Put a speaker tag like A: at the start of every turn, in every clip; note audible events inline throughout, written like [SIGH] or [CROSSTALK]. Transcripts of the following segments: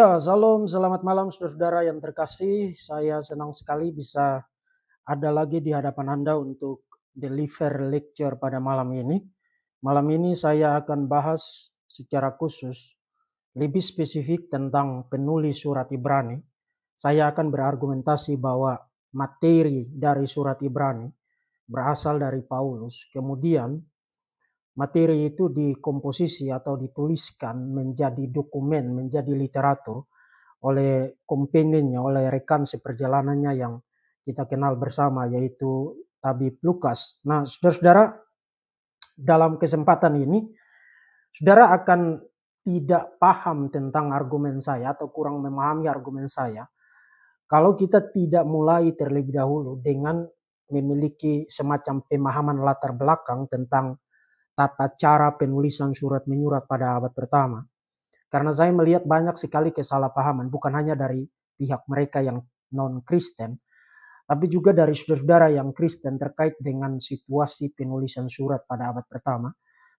A: Ya, salam, selamat malam saudara-saudara yang terkasih. Saya senang sekali bisa ada lagi di hadapan Anda untuk deliver lecture pada malam ini. Malam ini saya akan bahas secara khusus lebih spesifik tentang penulis surat Ibrani. Saya akan berargumentasi bahwa materi dari surat Ibrani berasal dari Paulus. Kemudian materi itu dikomposisi atau dituliskan menjadi dokumen, menjadi literatur oleh kompenennya, oleh rekan seperjalanannya yang kita kenal bersama yaitu Tabib Lukas. Nah, saudara-saudara, dalam kesempatan ini, saudara akan tidak paham tentang argumen saya atau kurang memahami argumen saya kalau kita tidak mulai terlebih dahulu dengan memiliki semacam pemahaman latar belakang tentang tata cara penulisan surat menyurat pada abad pertama. Karena saya melihat banyak sekali kesalahpahaman, bukan hanya dari pihak mereka yang non-Kristen, tapi juga dari saudara-saudara yang Kristen terkait dengan situasi penulisan surat pada abad pertama.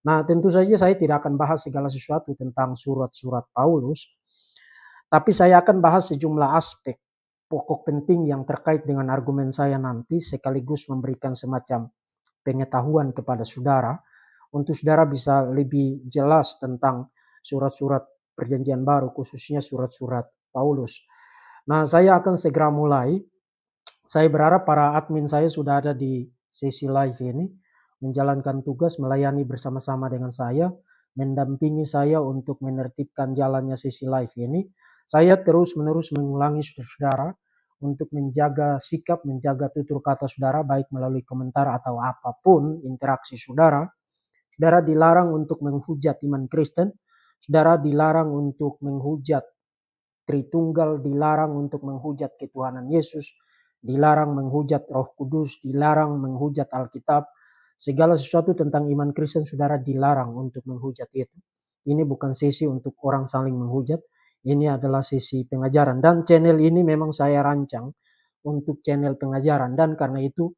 A: Nah, tentu saja saya tidak akan bahas segala sesuatu tentang surat-surat Paulus, tapi saya akan bahas sejumlah aspek pokok penting yang terkait dengan argumen saya nanti sekaligus memberikan semacam pengetahuan kepada saudara untuk saudara bisa lebih jelas tentang surat-surat perjanjian baru, khususnya surat-surat Paulus. Nah, saya akan segera mulai. Saya berharap para admin saya sudah ada di sesi live ini, menjalankan tugas melayani bersama-sama dengan saya, mendampingi saya untuk menertibkan jalannya sesi live ini. Saya terus-menerus mengulangi saudara-saudara untuk menjaga sikap, menjaga tutur kata saudara, baik melalui komentar atau apapun interaksi saudara Saudara dilarang untuk menghujat iman Kristen. Saudara dilarang untuk menghujat Tritunggal, dilarang untuk menghujat ketuhanan Yesus, dilarang menghujat Roh Kudus, dilarang menghujat Alkitab. Segala sesuatu tentang iman Kristen saudara dilarang untuk menghujat itu. Ini bukan sesi untuk orang saling menghujat, ini adalah sesi pengajaran dan channel ini memang saya rancang untuk channel pengajaran dan karena itu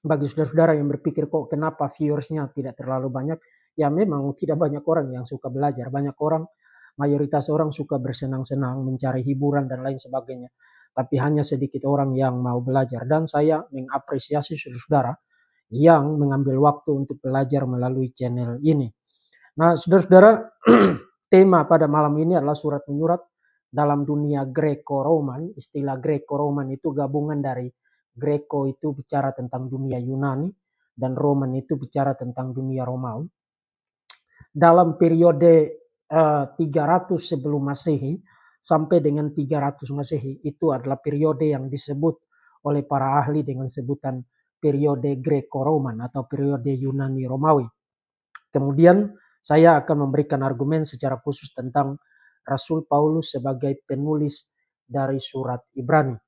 A: bagi saudara-saudara yang berpikir kok kenapa viewersnya tidak terlalu banyak, ya memang tidak banyak orang yang suka belajar. Banyak orang, mayoritas orang suka bersenang-senang, mencari hiburan dan lain sebagainya. Tapi hanya sedikit orang yang mau belajar. Dan saya mengapresiasi saudara-saudara yang mengambil waktu untuk belajar melalui channel ini. Nah, saudara-saudara, [CLEARS THROAT] tema pada malam ini adalah surat menyurat dalam dunia Greco-Roman. Istilah Greco-Roman itu gabungan dari Greco itu bicara tentang dunia Yunani dan Roman itu bicara tentang dunia Romawi. Dalam periode uh, eh, 300 sebelum Masehi sampai dengan 300 Masehi itu adalah periode yang disebut oleh para ahli dengan sebutan periode Greco-Roman atau periode Yunani Romawi. Kemudian saya akan memberikan argumen secara khusus tentang Rasul Paulus sebagai penulis dari surat Ibrani.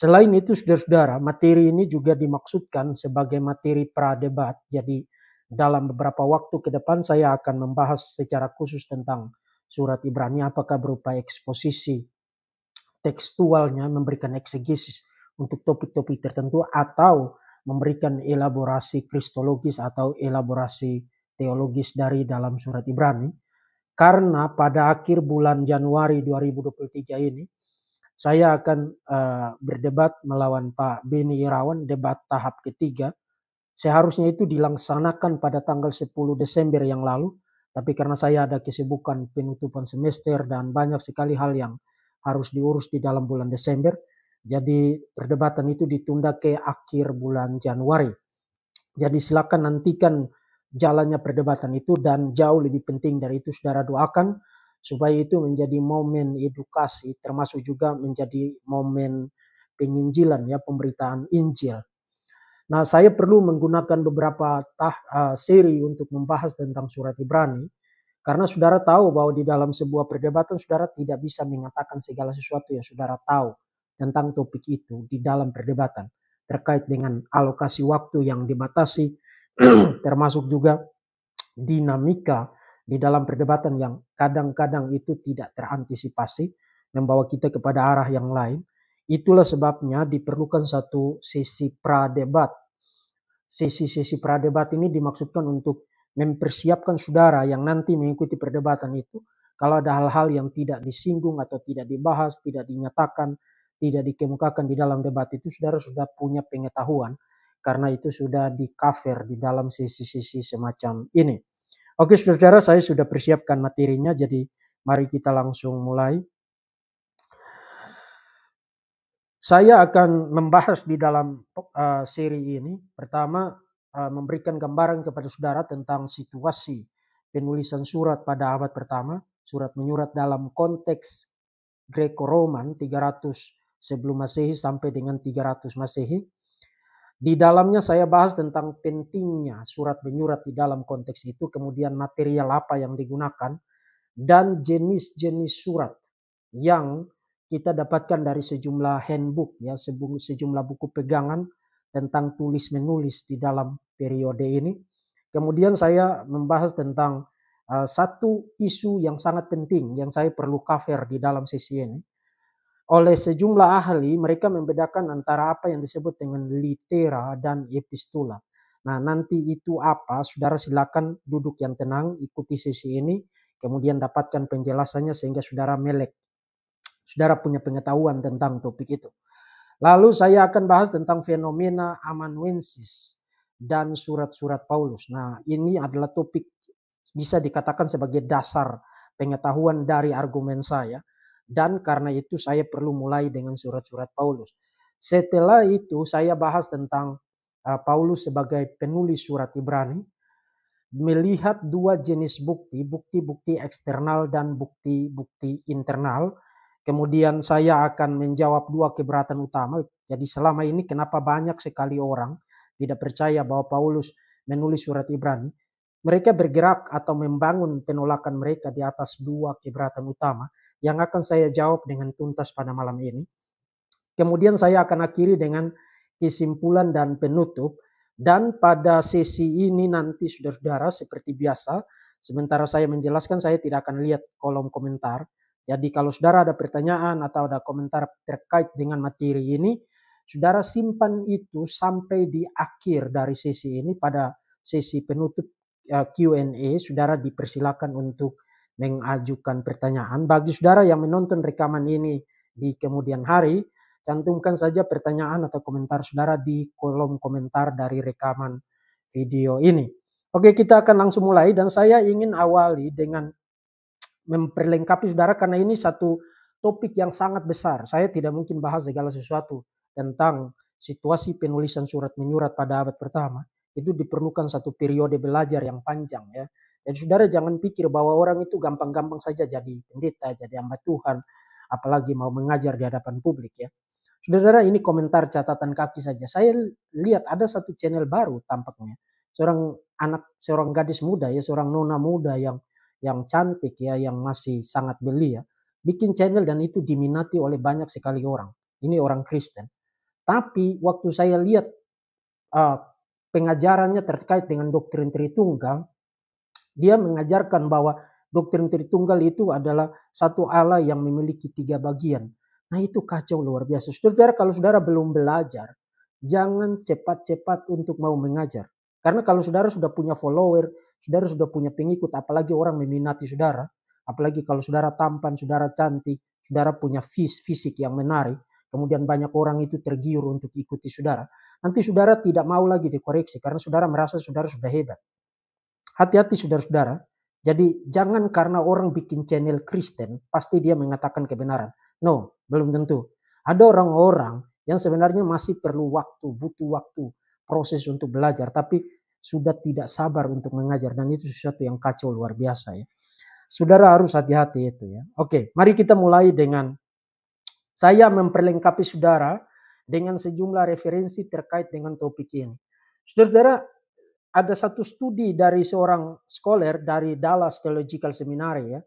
A: Selain itu, saudara-saudara, materi ini juga dimaksudkan sebagai materi pradebat. Jadi, dalam beberapa waktu ke depan saya akan membahas secara khusus tentang surat Ibrani apakah berupa eksposisi tekstualnya memberikan eksegesis untuk topik-topik tertentu atau memberikan elaborasi kristologis atau elaborasi teologis dari dalam surat Ibrani. Karena pada akhir bulan Januari 2023 ini saya akan uh, berdebat melawan Pak Beni Irawan, debat tahap ketiga. Seharusnya itu dilaksanakan pada tanggal 10 Desember yang lalu, tapi karena saya ada kesibukan penutupan semester dan banyak sekali hal yang harus diurus di dalam bulan Desember, jadi perdebatan itu ditunda ke akhir bulan Januari. Jadi silakan nantikan jalannya perdebatan itu dan jauh lebih penting dari itu saudara doakan supaya itu menjadi momen edukasi termasuk juga menjadi momen penginjilan ya pemberitaan Injil. Nah, saya perlu menggunakan beberapa tah, uh, seri untuk membahas tentang surat Ibrani karena saudara tahu bahwa di dalam sebuah perdebatan saudara tidak bisa mengatakan segala sesuatu yang saudara tahu tentang topik itu di dalam perdebatan terkait dengan alokasi waktu yang dibatasi [CLEARS THROAT] termasuk juga dinamika di dalam perdebatan yang kadang-kadang itu tidak terantisipasi, membawa kita kepada arah yang lain. Itulah sebabnya diperlukan satu sesi pradebat. sisi sesi pradebat ini dimaksudkan untuk mempersiapkan saudara yang nanti mengikuti perdebatan itu. Kalau ada hal-hal yang tidak disinggung atau tidak dibahas, tidak dinyatakan, tidak dikemukakan di dalam debat itu, saudara sudah punya pengetahuan karena itu sudah di cover di dalam sisi-sisi semacam ini. Oke saudara, saya sudah persiapkan materinya, jadi mari kita langsung mulai. Saya akan membahas di dalam uh, seri ini, pertama uh, memberikan gambaran kepada saudara tentang situasi penulisan surat pada abad pertama, surat menyurat dalam konteks Greco-Roman 300 sebelum Masehi sampai dengan 300 Masehi. Di dalamnya saya bahas tentang pentingnya surat menyurat di dalam konteks itu, kemudian material apa yang digunakan, dan jenis-jenis surat yang kita dapatkan dari sejumlah handbook, ya sejumlah buku pegangan tentang tulis menulis di dalam periode ini. Kemudian saya membahas tentang eh, satu isu yang sangat penting yang saya perlu cover di dalam sesi ini, oleh sejumlah ahli, mereka membedakan antara apa yang disebut dengan litera dan epistula. Nah, nanti itu apa? Saudara silakan duduk yang tenang, ikuti sesi ini, kemudian dapatkan penjelasannya sehingga saudara melek. Saudara punya pengetahuan tentang topik itu. Lalu saya akan bahas tentang fenomena amanuensis dan surat-surat Paulus. Nah, ini adalah topik bisa dikatakan sebagai dasar pengetahuan dari argumen saya dan karena itu saya perlu mulai dengan surat-surat Paulus. Setelah itu saya bahas tentang eh, Paulus sebagai penulis surat Ibrani, melihat dua jenis bukti, bukti-bukti eksternal dan bukti-bukti internal. Kemudian saya akan menjawab dua keberatan utama. Jadi selama ini kenapa banyak sekali orang tidak percaya bahwa Paulus menulis surat Ibrani? Mereka bergerak atau membangun penolakan mereka di atas dua keberatan utama yang akan saya jawab dengan tuntas pada malam ini. Kemudian saya akan akhiri dengan kesimpulan dan penutup. Dan pada sesi ini nanti saudara-saudara seperti biasa, sementara saya menjelaskan saya tidak akan lihat kolom komentar. Jadi kalau saudara ada pertanyaan atau ada komentar terkait dengan materi ini, saudara simpan itu sampai di akhir dari sesi ini pada sesi penutup Q&A, ya, saudara dipersilakan untuk mengajukan pertanyaan. Bagi saudara yang menonton rekaman ini di kemudian hari, cantumkan saja pertanyaan atau komentar saudara di kolom komentar dari rekaman video ini. Oke, kita akan langsung mulai dan saya ingin awali dengan memperlengkapi saudara karena ini satu topik yang sangat besar. Saya tidak mungkin bahas segala sesuatu tentang situasi penulisan surat menyurat pada abad pertama itu diperlukan satu periode belajar yang panjang ya. Jadi saudara jangan pikir bahwa orang itu gampang-gampang saja jadi pendeta, jadi hamba Tuhan, apalagi mau mengajar di hadapan publik ya. Saudara ini komentar catatan kaki saja. Saya lihat ada satu channel baru tampaknya. Seorang anak, seorang gadis muda ya, seorang nona muda yang yang cantik ya, yang masih sangat belia. Ya. Bikin channel dan itu diminati oleh banyak sekali orang. Ini orang Kristen. Tapi waktu saya lihat uh, pengajarannya terkait dengan doktrin Tritunggal, dia mengajarkan bahwa doktrin Tritunggal itu adalah satu Allah yang memiliki tiga bagian. Nah itu kacau luar biasa. Saudara, kalau saudara belum belajar, jangan cepat-cepat untuk mau mengajar. Karena kalau saudara sudah punya follower, saudara sudah punya pengikut, apalagi orang meminati saudara, apalagi kalau saudara tampan, saudara cantik, saudara punya fisik yang menarik, kemudian banyak orang itu tergiur untuk ikuti saudara. Nanti saudara tidak mau lagi dikoreksi karena saudara merasa saudara sudah hebat. Hati-hati saudara-saudara. Jadi jangan karena orang bikin channel Kristen pasti dia mengatakan kebenaran. No, belum tentu. Ada orang-orang yang sebenarnya masih perlu waktu, butuh waktu, proses untuk belajar, tapi sudah tidak sabar untuk mengajar dan itu sesuatu yang kacau luar biasa ya. Saudara harus hati-hati itu ya. Oke, mari kita mulai dengan saya memperlengkapi saudara dengan sejumlah referensi terkait dengan topik ini. Saudara-saudara, ada satu studi dari seorang scholar dari Dallas Theological Seminary ya,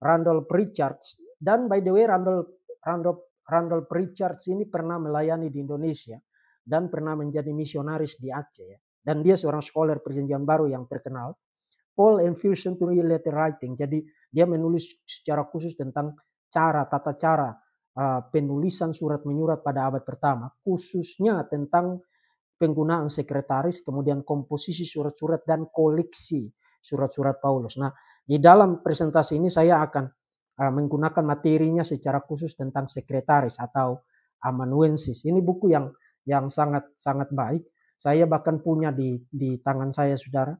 A: Randall Pritchards. Dan by the way, Randall Randall Randall Pritchards ini pernah melayani di Indonesia dan pernah menjadi misionaris di Aceh ya. Dan dia seorang scholar perjanjian baru yang terkenal. Paul and to Letter Writing. Jadi dia menulis secara khusus tentang cara, tata cara Eh, penulisan surat menyurat pada abad pertama, khususnya tentang penggunaan sekretaris, kemudian komposisi surat-surat dan koleksi surat-surat Paulus. Nah, di dalam presentasi ini saya akan eh, menggunakan materinya secara khusus tentang sekretaris atau amanuensis. Ini buku yang yang sangat sangat baik. Saya bahkan punya di di tangan saya, saudara.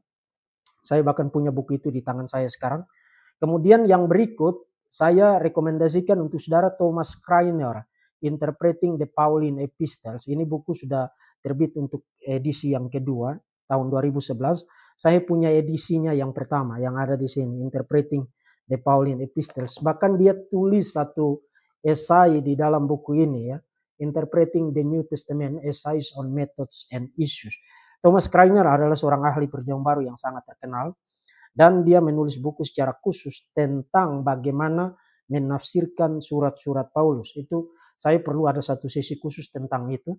A: Saya bahkan punya buku itu di tangan saya sekarang. Kemudian yang berikut saya rekomendasikan untuk saudara Thomas Kreiner, Interpreting the Pauline Epistles. Ini buku sudah terbit untuk edisi yang kedua tahun 2011. Saya punya edisinya yang pertama yang ada di sini, Interpreting the Pauline Epistles. Bahkan dia tulis satu esai di dalam buku ini ya, Interpreting the New Testament Essays on Methods and Issues. Thomas Kreiner adalah seorang ahli perjanjian baru yang sangat terkenal. Dan dia menulis buku secara khusus tentang bagaimana menafsirkan surat-surat Paulus. Itu saya perlu ada satu sesi khusus tentang itu.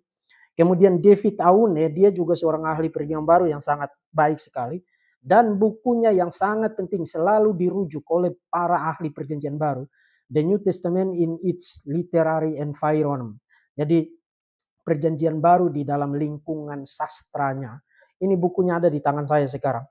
A: Kemudian David Aune, dia juga seorang ahli perjanjian baru yang sangat baik sekali. Dan bukunya yang sangat penting selalu dirujuk oleh para ahli perjanjian baru. The New Testament in its literary environment. Jadi perjanjian baru di dalam lingkungan sastranya. Ini bukunya ada di tangan saya sekarang.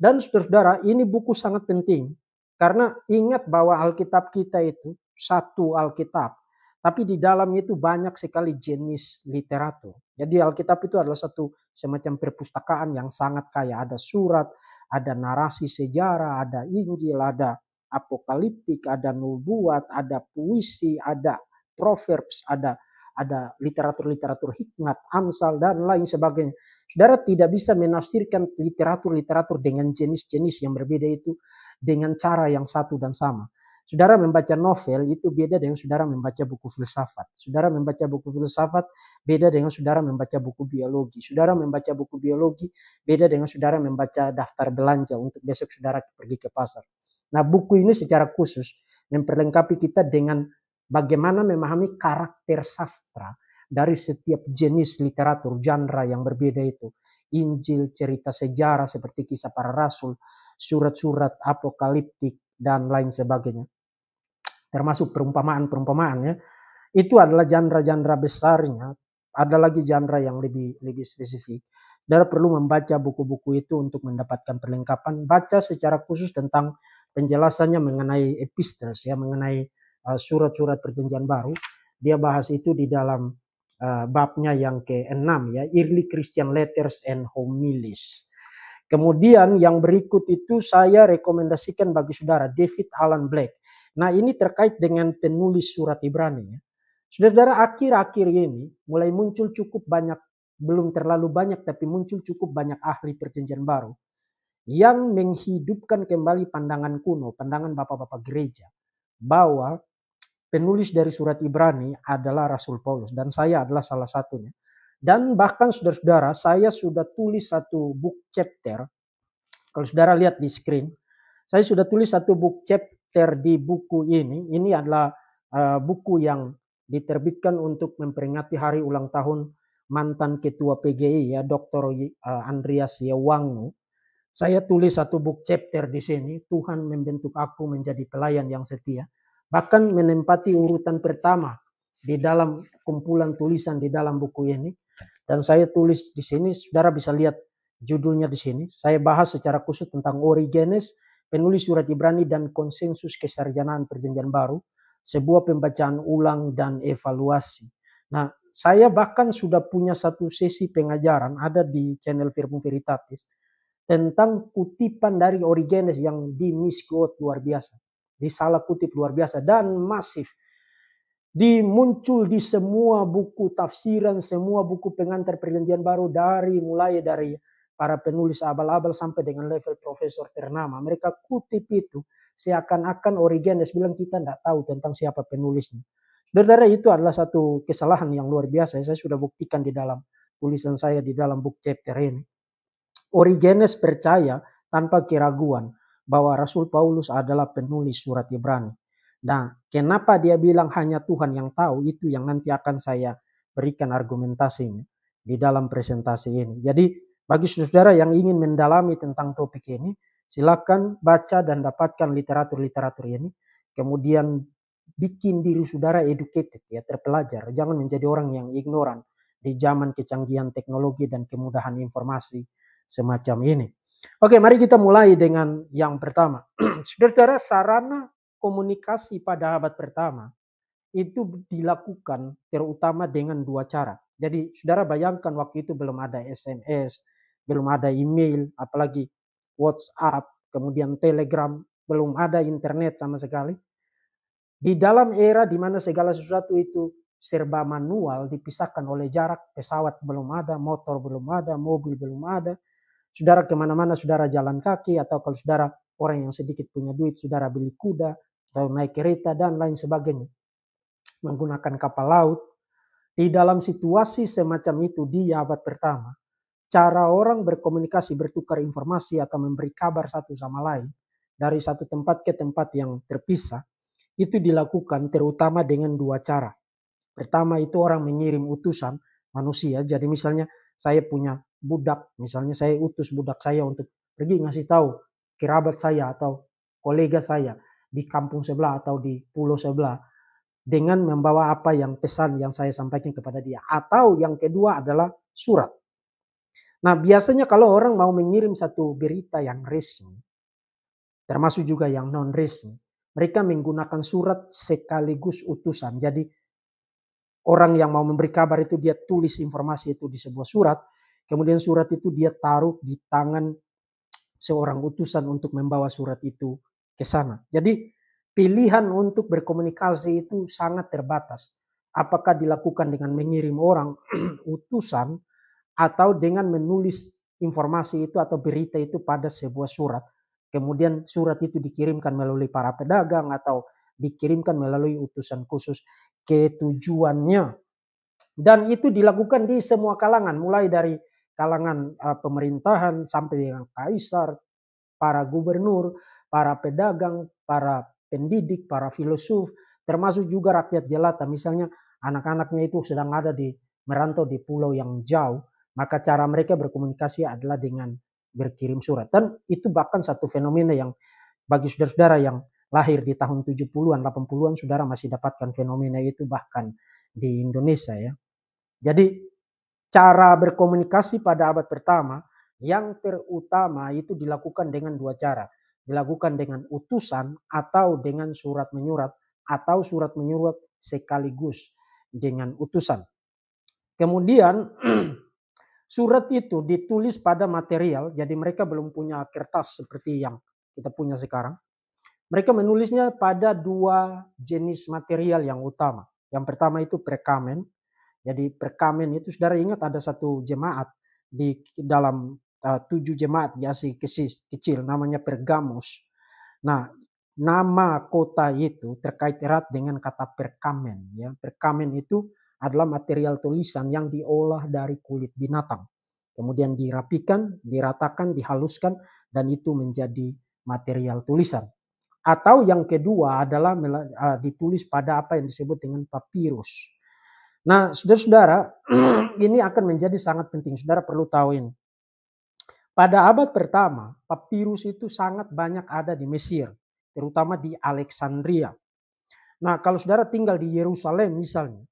A: Dan saudara-saudara, ini buku sangat penting. Karena ingat bahwa Alkitab kita itu satu Alkitab. Tapi di dalam itu banyak sekali jenis literatur. Jadi Alkitab itu adalah satu semacam perpustakaan yang sangat kaya. Ada surat, ada narasi sejarah, ada Injil, ada apokaliptik, ada nubuat, ada puisi, ada proverbs, ada ada literatur-literatur hikmat, amsal, dan lain sebagainya. Saudara tidak bisa menafsirkan literatur-literatur dengan jenis-jenis yang berbeda itu dengan cara yang satu dan sama. Saudara membaca novel itu beda dengan saudara membaca buku filsafat. Saudara membaca buku filsafat beda dengan saudara membaca buku biologi. Saudara membaca buku biologi beda dengan saudara membaca daftar belanja untuk besok saudara pergi ke pasar. Nah buku ini secara khusus memperlengkapi kita dengan bagaimana memahami karakter sastra dari setiap jenis literatur genre yang berbeda itu. Injil, cerita sejarah seperti kisah para rasul, surat-surat apokaliptik dan lain sebagainya. Termasuk perumpamaan-perumpamaan ya. Itu adalah genre-genre besarnya. Ada lagi genre yang lebih lebih spesifik. Dan perlu membaca buku-buku itu untuk mendapatkan perlengkapan. Baca secara khusus tentang penjelasannya mengenai epistles ya, mengenai Eh, surat-surat perjanjian baru. Dia bahas itu di dalam uh, babnya yang ke-6 ya, Early Christian Letters and Homilies. Kemudian yang berikut itu saya rekomendasikan bagi saudara David Alan Black. Nah ini terkait dengan penulis surat Ibrani. Ya. Saudara-saudara akhir-akhir ini mulai muncul cukup banyak, belum terlalu banyak tapi muncul cukup banyak ahli perjanjian baru yang menghidupkan kembali pandangan kuno, pandangan bapak-bapak gereja bahwa penulis dari surat Ibrani adalah Rasul Paulus dan saya adalah salah satunya. Dan bahkan saudara-saudara, saya sudah tulis satu book chapter. Kalau saudara lihat di screen, saya sudah tulis satu book chapter di buku ini. Ini adalah uh, buku yang diterbitkan untuk memperingati hari ulang tahun mantan ketua PGI ya Dr. Eh, Andreas Yewangu. Saya tulis satu book chapter di sini, Tuhan membentuk aku menjadi pelayan yang setia bahkan menempati urutan pertama di dalam kumpulan tulisan di dalam buku ini dan saya tulis di sini saudara bisa lihat judulnya di sini saya bahas secara khusus tentang Origenes penulis surat Ibrani dan konsensus kesarjanaan perjanjian baru sebuah pembacaan ulang dan evaluasi nah saya bahkan sudah punya satu sesi pengajaran ada di channel Firmum Veritatis tentang kutipan dari Origenes yang di luar biasa disalah kutip luar biasa dan masif dimuncul di semua buku tafsiran, semua buku pengantar perjanjian baru dari mulai dari para penulis abal-abal sampai dengan level profesor ternama. Mereka kutip itu seakan-akan Origenes bilang kita tidak tahu tentang siapa penulisnya. Sebenarnya itu adalah satu kesalahan yang luar biasa. Saya sudah buktikan di dalam tulisan saya di dalam book chapter ini. Origenes percaya tanpa keraguan bahwa Rasul Paulus adalah penulis surat Ibrani. Nah, kenapa dia bilang hanya Tuhan yang tahu itu yang nanti akan saya berikan argumentasinya di dalam presentasi ini. Jadi bagi saudara yang ingin mendalami tentang topik ini, silakan baca dan dapatkan literatur-literatur ini. Kemudian bikin diri saudara educated ya, terpelajar. Jangan menjadi orang yang ignoran di zaman kecanggihan teknologi dan kemudahan informasi semacam ini. Oke, mari kita mulai dengan yang pertama. Saudara-saudara, [CLEARS THROAT] sarana komunikasi pada abad pertama itu dilakukan terutama dengan dua cara. Jadi, saudara bayangkan waktu itu belum ada SMS, belum ada email, apalagi WhatsApp, kemudian Telegram, belum ada internet sama sekali. Di dalam era di mana segala sesuatu itu serba manual, dipisahkan oleh jarak, pesawat belum ada, motor belum ada, mobil belum ada, Saudara kemana-mana, saudara jalan kaki, atau kalau saudara orang yang sedikit punya duit, saudara beli kuda, atau naik kereta, dan lain sebagainya. Menggunakan kapal laut. Di dalam situasi semacam itu di abad pertama, cara orang berkomunikasi, bertukar informasi, atau memberi kabar satu sama lain, dari satu tempat ke tempat yang terpisah, itu dilakukan terutama dengan dua cara. Pertama itu orang mengirim utusan manusia. Jadi misalnya saya punya budak, misalnya saya utus budak saya untuk pergi ngasih tahu kerabat saya atau kolega saya di kampung sebelah atau di pulau sebelah dengan membawa apa yang pesan yang saya sampaikan kepada dia atau yang kedua adalah surat. Nah, biasanya kalau orang mau mengirim satu berita yang resmi termasuk juga yang non resmi, mereka menggunakan surat sekaligus utusan. Jadi orang yang mau memberi kabar itu dia tulis informasi itu di sebuah surat, Kemudian surat itu dia taruh di tangan seorang utusan untuk membawa surat itu ke sana. Jadi pilihan untuk berkomunikasi itu sangat terbatas. Apakah dilakukan dengan mengirim orang [CLEARS THROAT] utusan atau dengan menulis informasi itu atau berita itu pada sebuah surat. Kemudian surat itu dikirimkan melalui para pedagang atau dikirimkan melalui utusan khusus ke tujuannya. Dan itu dilakukan di semua kalangan, mulai dari kalangan uh, pemerintahan sampai dengan kaisar, para gubernur, para pedagang, para pendidik, para filosof, termasuk juga rakyat jelata. Misalnya anak-anaknya itu sedang ada di merantau di pulau yang jauh, maka cara mereka berkomunikasi adalah dengan berkirim surat. Dan itu bahkan satu fenomena yang bagi saudara-saudara yang lahir di tahun 70-an, 80-an, saudara masih dapatkan fenomena itu bahkan di Indonesia ya. Jadi cara berkomunikasi pada abad pertama yang terutama itu dilakukan dengan dua cara. Dilakukan dengan utusan atau dengan surat menyurat atau surat menyurat sekaligus dengan utusan. Kemudian [CLEARS THROAT] surat itu ditulis pada material, jadi mereka belum punya kertas seperti yang kita punya sekarang. Mereka menulisnya pada dua jenis material yang utama. Yang pertama itu perkamen, jadi perkamen itu saudara ingat ada satu jemaat di dalam uh, tujuh jemaat di Asia kecil namanya Pergamus. Nah nama kota itu terkait erat dengan kata perkamen. Ya. Perkamen itu adalah material tulisan yang diolah dari kulit binatang. Kemudian dirapikan, diratakan, dihaluskan, dan itu menjadi material tulisan. Atau yang kedua adalah eh, ditulis pada apa yang disebut dengan papirus. Nah, saudara-saudara, ini akan menjadi sangat penting. Saudara perlu tahu ini. Pada abad pertama, papirus itu sangat banyak ada di Mesir, terutama di Alexandria. Nah, kalau saudara tinggal di Yerusalem misalnya,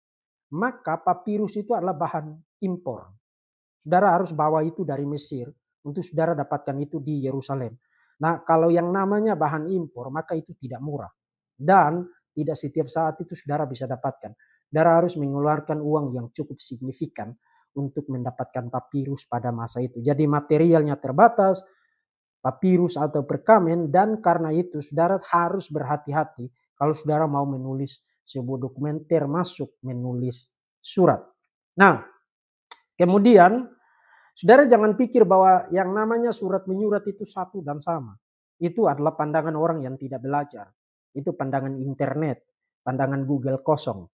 A: maka papirus itu adalah bahan impor. Saudara harus bawa itu dari Mesir untuk saudara dapatkan itu di Yerusalem. Nah, kalau yang namanya bahan impor, maka itu tidak murah. Dan tidak setiap saat itu saudara bisa dapatkan. Dara harus mengeluarkan uang yang cukup signifikan untuk mendapatkan papirus pada masa itu. Jadi materialnya terbatas, papirus atau perkamen, dan karena itu saudara harus berhati-hati kalau saudara mau menulis sebuah dokumen termasuk menulis surat. Nah, kemudian saudara jangan pikir bahwa yang namanya surat menyurat itu satu dan sama. Itu adalah pandangan orang yang tidak belajar. Itu pandangan internet, pandangan Google kosong.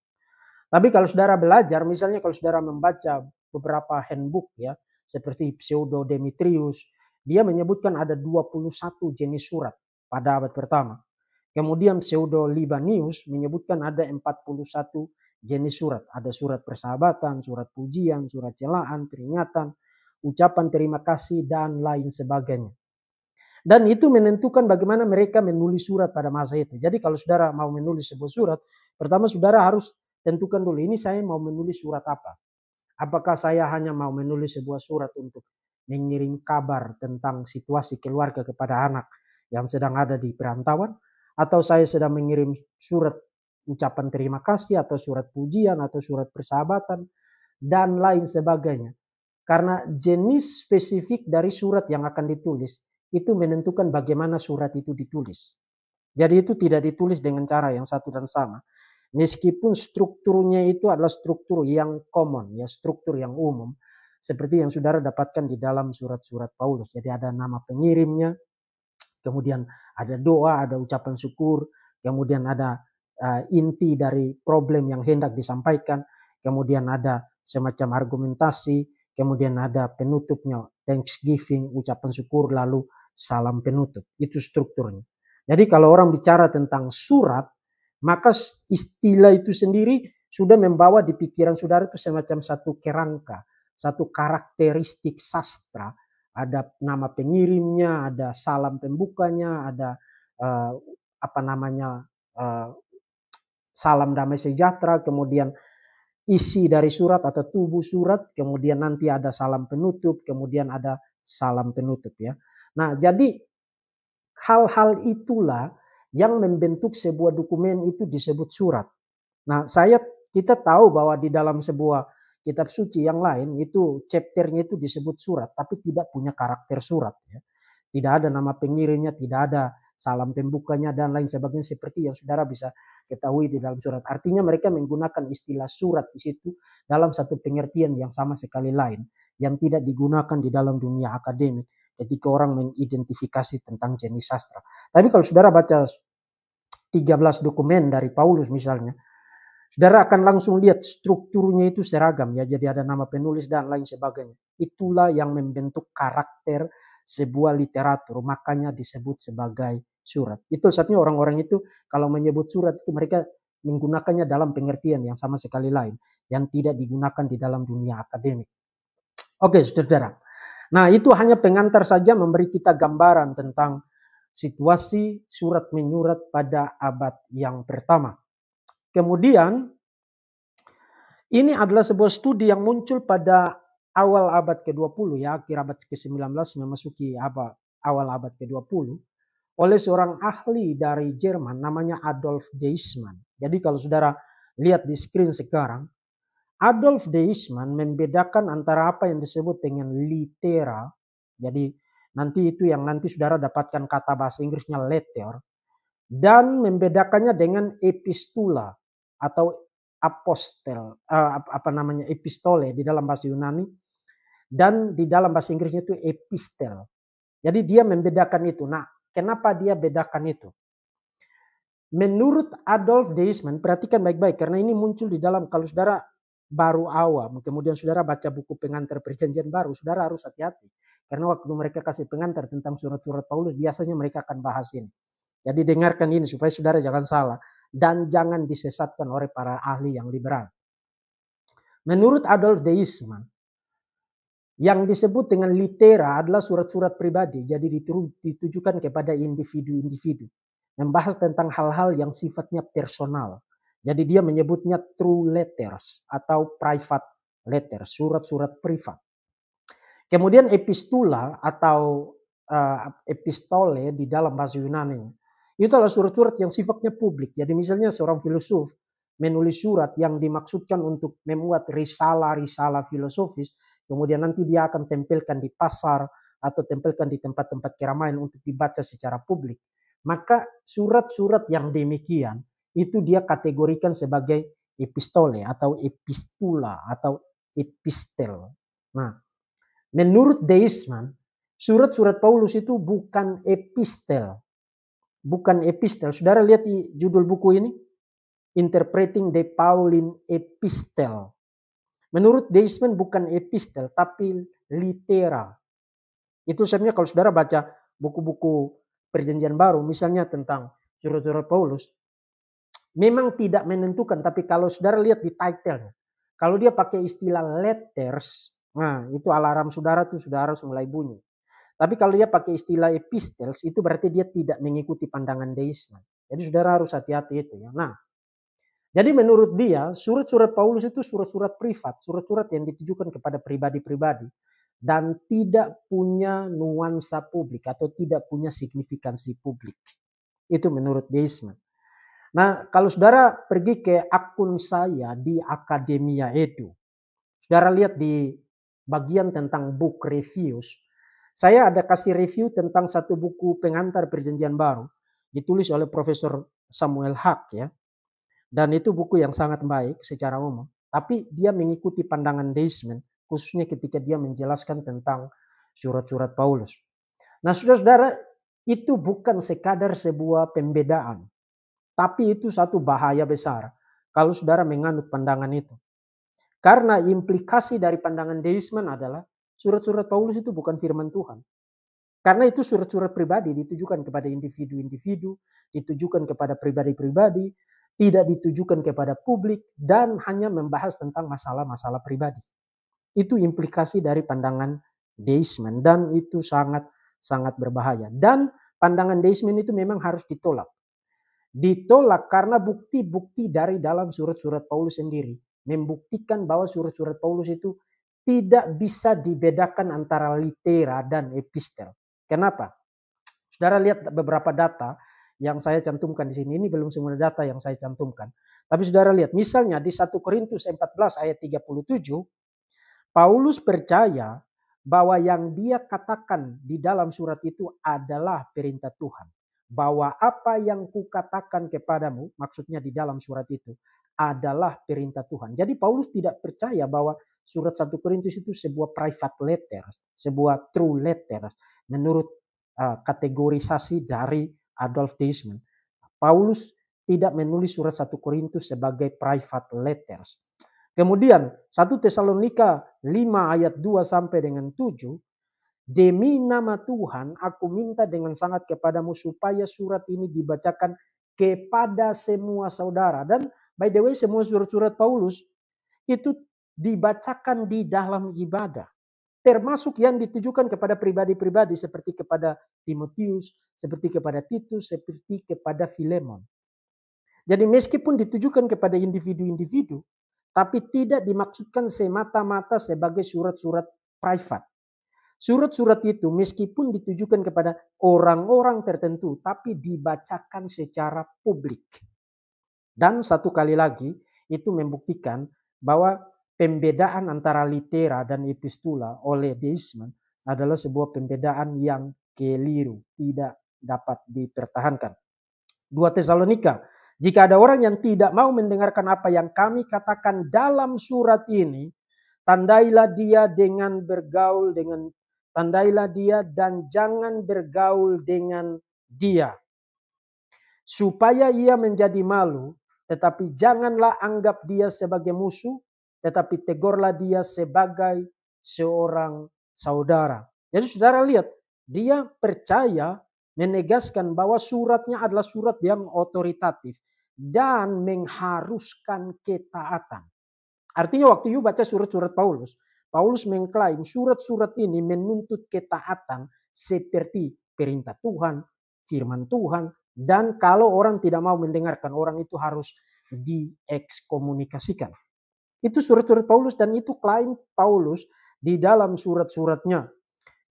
A: Tapi kalau saudara belajar, misalnya kalau saudara membaca beberapa handbook ya, seperti Pseudo Demetrius, dia menyebutkan ada 21 jenis surat pada abad pertama. Kemudian Pseudo Libanius menyebutkan ada 41 jenis surat. Ada surat persahabatan, surat pujian, surat celaan, peringatan, ucapan terima kasih, dan lain sebagainya. Dan itu menentukan bagaimana mereka menulis surat pada masa itu. Jadi kalau saudara mau menulis sebuah surat, pertama saudara harus tentukan dulu ini saya mau menulis surat apa. Apakah saya hanya mau menulis sebuah surat untuk mengirim kabar tentang situasi keluarga kepada anak yang sedang ada di perantauan atau saya sedang mengirim surat ucapan terima kasih atau surat pujian atau surat persahabatan dan lain sebagainya. Karena jenis spesifik dari surat yang akan ditulis itu menentukan bagaimana surat itu ditulis. Jadi itu tidak ditulis dengan cara yang satu dan sama. Meskipun strukturnya itu adalah struktur yang common, ya struktur yang umum, seperti yang saudara dapatkan di dalam surat-surat Paulus. Jadi ada nama pengirimnya, kemudian ada doa, ada ucapan syukur, kemudian ada uh, inti dari problem yang hendak disampaikan, kemudian ada semacam argumentasi, kemudian ada penutupnya thanksgiving, ucapan syukur, lalu salam penutup. Itu strukturnya. Jadi kalau orang bicara tentang surat, maka istilah itu sendiri sudah membawa di pikiran saudara itu semacam satu kerangka, satu karakteristik sastra. Ada nama pengirimnya, ada salam pembukanya, ada uh, apa namanya uh, salam damai sejahtera, kemudian isi dari surat atau tubuh surat, kemudian nanti ada salam penutup, kemudian ada salam penutup ya. Nah, jadi hal-hal itulah yang membentuk sebuah dokumen itu disebut surat. Nah, saya kita tahu bahwa di dalam sebuah kitab suci yang lain itu chapternya itu disebut surat, tapi tidak punya karakter surat. Ya. Tidak ada nama pengirimnya, tidak ada salam pembukanya dan lain sebagainya seperti yang saudara bisa ketahui di dalam surat. Artinya mereka menggunakan istilah surat di situ dalam satu pengertian yang sama sekali lain yang tidak digunakan di dalam dunia akademik ketika orang mengidentifikasi tentang jenis sastra. Tapi kalau saudara baca 13 dokumen dari Paulus misalnya. Saudara akan langsung lihat strukturnya itu seragam ya, jadi ada nama penulis dan lain sebagainya. Itulah yang membentuk karakter sebuah literatur, makanya disebut sebagai surat. Itu saatnya orang-orang itu kalau menyebut surat itu mereka menggunakannya dalam pengertian yang sama sekali lain yang tidak digunakan di dalam dunia akademik. Oke, saudara. Nah, itu hanya pengantar saja memberi kita gambaran tentang situasi surat menyurat pada abad yang pertama. Kemudian ini adalah sebuah studi yang muncul pada awal abad ke-20 ya, akhir abad ke-19 memasuki abad, awal abad ke-20 oleh seorang ahli dari Jerman namanya Adolf Deismann. Jadi kalau saudara lihat di screen sekarang, Adolf Deismann membedakan antara apa yang disebut dengan litera, jadi Nanti itu yang nanti saudara dapatkan kata bahasa Inggrisnya letter. Dan membedakannya dengan epistula atau apostel, eh, apa namanya epistole di dalam bahasa Yunani. Dan di dalam bahasa Inggrisnya itu epistel. Jadi dia membedakan itu. Nah kenapa dia bedakan itu? Menurut Adolf Deisman, perhatikan baik-baik karena ini muncul di dalam kalau saudara baru awam, kemudian saudara baca buku pengantar perjanjian baru, saudara harus hati-hati. Karena waktu mereka kasih pengantar tentang surat-surat Paulus, biasanya mereka akan bahas ini. Jadi dengarkan ini supaya saudara jangan salah. Dan jangan disesatkan oleh para ahli yang liberal. Menurut Adolf Deisman, yang disebut dengan litera adalah surat-surat pribadi. Jadi ditujukan kepada individu-individu. Membahas tentang hal-hal yang sifatnya personal jadi dia menyebutnya true letters atau private letters surat-surat privat. Kemudian epistula atau uh, epistole di dalam bahasa Yunani itu adalah surat-surat yang sifatnya publik. Jadi misalnya seorang filosof menulis surat yang dimaksudkan untuk membuat risalah-risalah filosofis, kemudian nanti dia akan tempelkan di pasar atau tempelkan di tempat-tempat keramaian untuk dibaca secara publik. Maka surat-surat yang demikian itu dia kategorikan sebagai epistole atau epistula atau epistel. Nah, menurut deisman, surat-surat Paulus itu bukan epistel. Bukan epistel. Saudara lihat di judul buku ini, Interpreting the Pauline Epistel. Menurut deisman bukan epistel, tapi litera. Itu sebenarnya kalau saudara baca buku-buku perjanjian baru, misalnya tentang surat-surat Paulus, Memang tidak menentukan, tapi kalau saudara lihat di title kalau dia pakai istilah letters, nah itu alarm saudara tuh sudah harus mulai bunyi. Tapi kalau dia pakai istilah epistles, itu berarti dia tidak mengikuti pandangan deisme. Jadi saudara harus hati-hati itu ya. Nah, jadi menurut dia surat-surat Paulus itu surat-surat privat, surat-surat yang ditujukan kepada pribadi-pribadi dan tidak punya nuansa publik atau tidak punya signifikansi publik. Itu menurut deisme. Nah, kalau saudara pergi ke akun saya di Akademia Edu, saudara lihat di bagian tentang book reviews, saya ada kasih review tentang satu buku pengantar perjanjian baru, ditulis oleh Profesor Samuel Hak ya. Dan itu buku yang sangat baik secara umum, tapi dia mengikuti pandangan Desmond, khususnya ketika dia menjelaskan tentang surat-surat Paulus. Nah, saudara-saudara, itu bukan sekadar sebuah pembedaan, tapi itu satu bahaya besar kalau saudara menganut pandangan itu. Karena implikasi dari pandangan deisme adalah surat-surat Paulus itu bukan firman Tuhan. Karena itu surat-surat pribadi ditujukan kepada individu-individu, ditujukan kepada pribadi-pribadi, tidak ditujukan kepada publik dan hanya membahas tentang masalah-masalah pribadi. Itu implikasi dari pandangan deisme dan itu sangat sangat berbahaya. Dan pandangan deisme itu memang harus ditolak ditolak karena bukti-bukti dari dalam surat-surat Paulus sendiri membuktikan bahwa surat-surat Paulus itu tidak bisa dibedakan antara litera dan epistel. Kenapa? Saudara lihat beberapa data yang saya cantumkan di sini. Ini belum semua data yang saya cantumkan. Tapi saudara lihat, misalnya di 1 Korintus 14 ayat 37, Paulus percaya bahwa yang dia katakan di dalam surat itu adalah perintah Tuhan bahwa apa yang kukatakan kepadamu, maksudnya di dalam surat itu, adalah perintah Tuhan. Jadi Paulus tidak percaya bahwa surat 1 Korintus itu sebuah private letter, sebuah true letter menurut eh, kategorisasi dari Adolf Deisman. Paulus tidak menulis surat 1 Korintus sebagai private letters. Kemudian 1 Tesalonika 5 ayat 2 sampai dengan 7 Demi nama Tuhan, aku minta dengan sangat kepadamu supaya surat ini dibacakan kepada semua saudara. Dan by the way, semua surat-surat Paulus itu dibacakan di dalam ibadah. Termasuk yang ditujukan kepada pribadi-pribadi seperti kepada Timotius, seperti kepada Titus, seperti kepada Filemon. Jadi meskipun ditujukan kepada individu-individu, tapi tidak dimaksudkan semata-mata sebagai surat-surat privat. Surat-surat itu meskipun ditujukan kepada orang-orang tertentu tapi dibacakan secara publik. Dan satu kali lagi itu membuktikan bahwa pembedaan antara litera dan epistula oleh deisme adalah sebuah pembedaan yang keliru, tidak dapat dipertahankan. 2 Tesalonika, jika ada orang yang tidak mau mendengarkan apa yang kami katakan dalam surat ini, tandailah dia dengan bergaul dengan tandailah dia dan jangan bergaul dengan dia. Supaya ia menjadi malu, tetapi janganlah anggap dia sebagai musuh, tetapi tegurlah dia sebagai seorang saudara. Jadi saudara lihat, dia percaya menegaskan bahwa suratnya adalah surat yang otoritatif dan mengharuskan ketaatan. Artinya waktu you baca surat-surat Paulus, Paulus mengklaim surat-surat ini menuntut ketaatan seperti perintah Tuhan, firman Tuhan, dan kalau orang tidak mau mendengarkan, orang itu harus diekskomunikasikan. Itu surat-surat Paulus dan itu klaim Paulus di dalam surat-suratnya.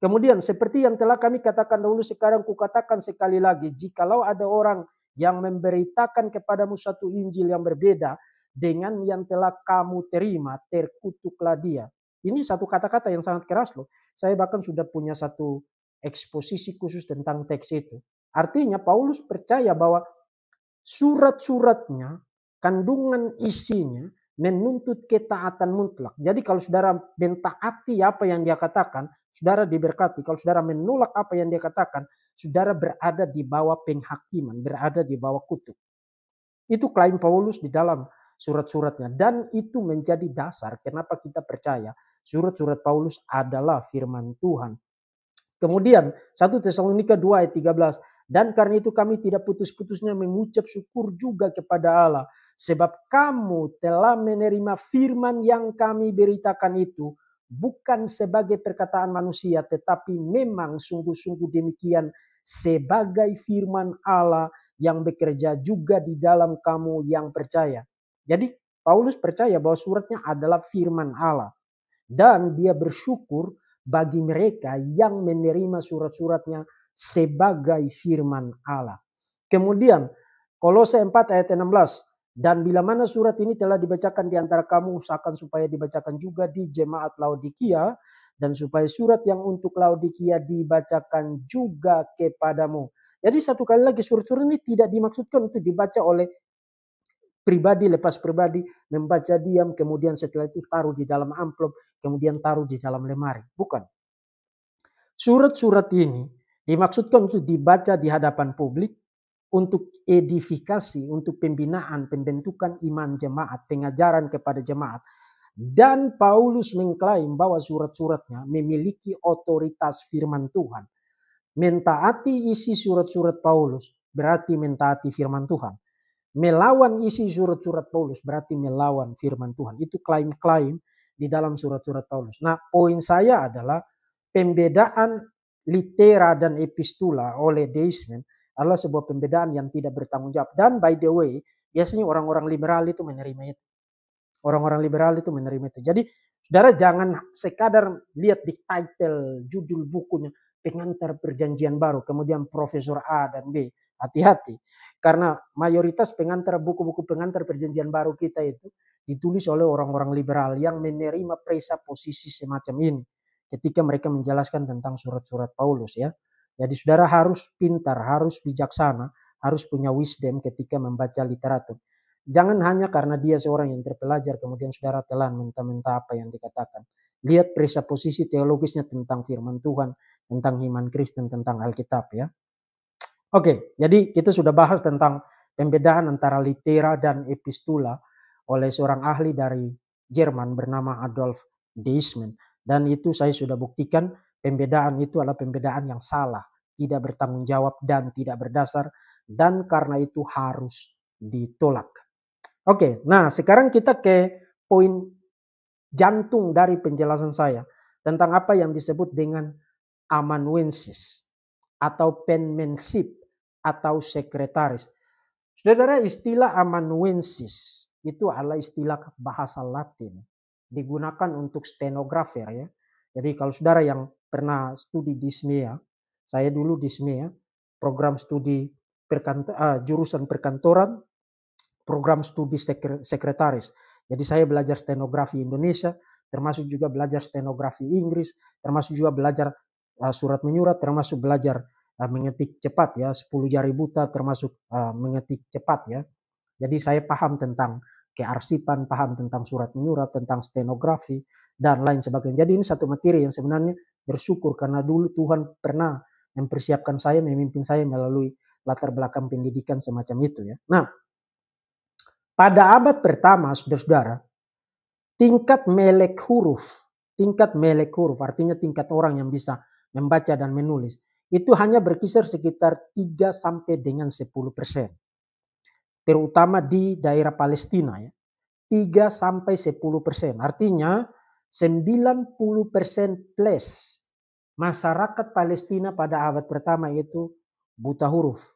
A: Kemudian seperti yang telah kami katakan dahulu sekarang kukatakan sekali lagi jikalau ada orang yang memberitakan kepadamu satu Injil yang berbeda dengan yang telah kamu terima terkutuklah dia ini satu kata-kata yang sangat keras loh. Saya bahkan sudah punya satu eksposisi khusus tentang teks itu. Artinya Paulus percaya bahwa surat-suratnya, kandungan isinya menuntut ketaatan mutlak. Jadi kalau saudara mentaati apa yang dia katakan, saudara diberkati. Kalau saudara menolak apa yang dia katakan, saudara berada di bawah penghakiman, berada di bawah kutuk. Itu klaim Paulus di dalam surat-suratnya. Dan itu menjadi dasar kenapa kita percaya Surat-surat Paulus adalah firman Tuhan. Kemudian 1 Tesalonika 2 ayat 13. Dan karena itu kami tidak putus-putusnya mengucap syukur juga kepada Allah. Sebab kamu telah menerima firman yang kami beritakan itu. Bukan sebagai perkataan manusia tetapi memang sungguh-sungguh demikian. Sebagai firman Allah yang bekerja juga di dalam kamu yang percaya. Jadi Paulus percaya bahwa suratnya adalah firman Allah. Dan dia bersyukur bagi mereka yang menerima surat-suratnya sebagai firman Allah. Kemudian Kolose 4 ayat 16. Dan bila mana surat ini telah dibacakan di antara kamu, usahakan supaya dibacakan juga di jemaat Laodikia. Dan supaya surat yang untuk Laodikia dibacakan juga kepadamu. Jadi satu kali lagi surat-surat ini tidak dimaksudkan untuk dibaca oleh pribadi lepas pribadi membaca diam kemudian setelah itu taruh di dalam amplop kemudian taruh di dalam lemari bukan surat-surat ini dimaksudkan untuk dibaca di hadapan publik untuk edifikasi untuk pembinaan pembentukan iman jemaat pengajaran kepada jemaat dan Paulus mengklaim bahwa surat-suratnya memiliki otoritas firman Tuhan mentaati isi surat-surat Paulus berarti mentaati firman Tuhan melawan isi surat-surat Paulus berarti melawan firman Tuhan. Itu klaim-klaim di dalam surat-surat Paulus. Nah, poin saya adalah pembedaan litera dan epistula oleh Deismen adalah sebuah pembedaan yang tidak bertanggung jawab. Dan by the way, biasanya orang-orang liberal itu menerima itu. Orang-orang liberal itu menerima itu. Jadi, saudara jangan sekadar lihat di title, judul bukunya, pengantar perjanjian baru, kemudian profesor A dan B, Hati-hati. Karena mayoritas pengantar buku-buku pengantar perjanjian baru kita itu ditulis oleh orang-orang liberal yang menerima presa posisi semacam ini ketika mereka menjelaskan tentang surat-surat Paulus ya. Jadi saudara harus pintar, harus bijaksana, harus punya wisdom ketika membaca literatur. Jangan hanya karena dia seorang yang terpelajar kemudian saudara telan mentah-mentah apa yang dikatakan. Lihat presa posisi teologisnya tentang firman Tuhan, tentang iman Kristen, tentang Alkitab ya. Oke, jadi kita sudah bahas tentang pembedaan antara litera dan epistula oleh seorang ahli dari Jerman bernama Adolf Deisman. Dan itu saya sudah buktikan pembedaan itu adalah pembedaan yang salah, tidak bertanggung jawab dan tidak berdasar dan karena itu harus ditolak. Oke, nah sekarang kita ke poin jantung dari penjelasan saya tentang apa yang disebut dengan amanuensis atau penmanship atau sekretaris. Saudara, istilah amanuensis itu adalah istilah bahasa Latin. Digunakan untuk stenografer ya. Jadi kalau saudara yang pernah studi di SMEA, ya, saya dulu di SMEA, ya, program studi perkant uh, jurusan perkantoran, program studi sekretaris. Jadi saya belajar stenografi Indonesia, termasuk juga belajar stenografi Inggris, termasuk juga belajar uh, surat menyurat, termasuk belajar Eh, mengetik cepat ya 10 jari buta termasuk eh, mengetik cepat ya jadi saya paham tentang kearsipan paham tentang surat menyurat tentang stenografi dan lain sebagainya jadi ini satu materi yang sebenarnya bersyukur karena dulu Tuhan pernah mempersiapkan saya memimpin saya melalui latar belakang pendidikan semacam itu ya nah pada abad pertama saudara-saudara tingkat melek huruf tingkat melek huruf artinya tingkat orang yang bisa membaca dan menulis itu hanya berkisar sekitar 3 sampai dengan 10 persen. Terutama di daerah Palestina ya. 3 sampai 10 persen. Artinya 90 persen plus masyarakat Palestina pada abad pertama itu buta huruf.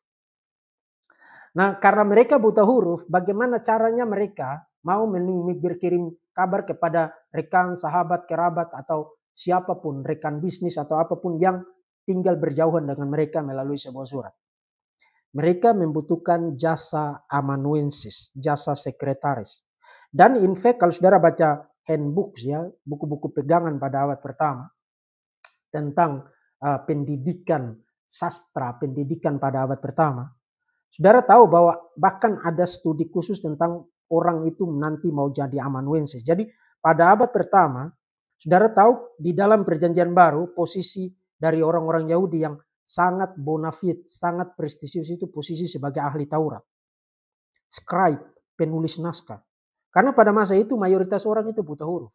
A: Nah karena mereka buta huruf bagaimana caranya mereka mau berkirim kabar kepada rekan, sahabat, kerabat atau siapapun rekan bisnis atau apapun yang tinggal berjauhan dengan mereka melalui sebuah surat. Mereka membutuhkan jasa amanuensis, jasa sekretaris. Dan in fact kalau saudara baca handbooks ya, buku-buku pegangan pada abad pertama tentang uh, pendidikan sastra, pendidikan pada abad pertama, saudara tahu bahwa bahkan ada studi khusus tentang orang itu nanti mau jadi amanuensis. Jadi pada abad pertama, saudara tahu di dalam perjanjian baru posisi dari orang-orang Yahudi yang sangat bonafit, sangat prestisius itu posisi sebagai ahli Taurat. Scribe, penulis naskah. Karena pada masa itu mayoritas orang itu buta huruf.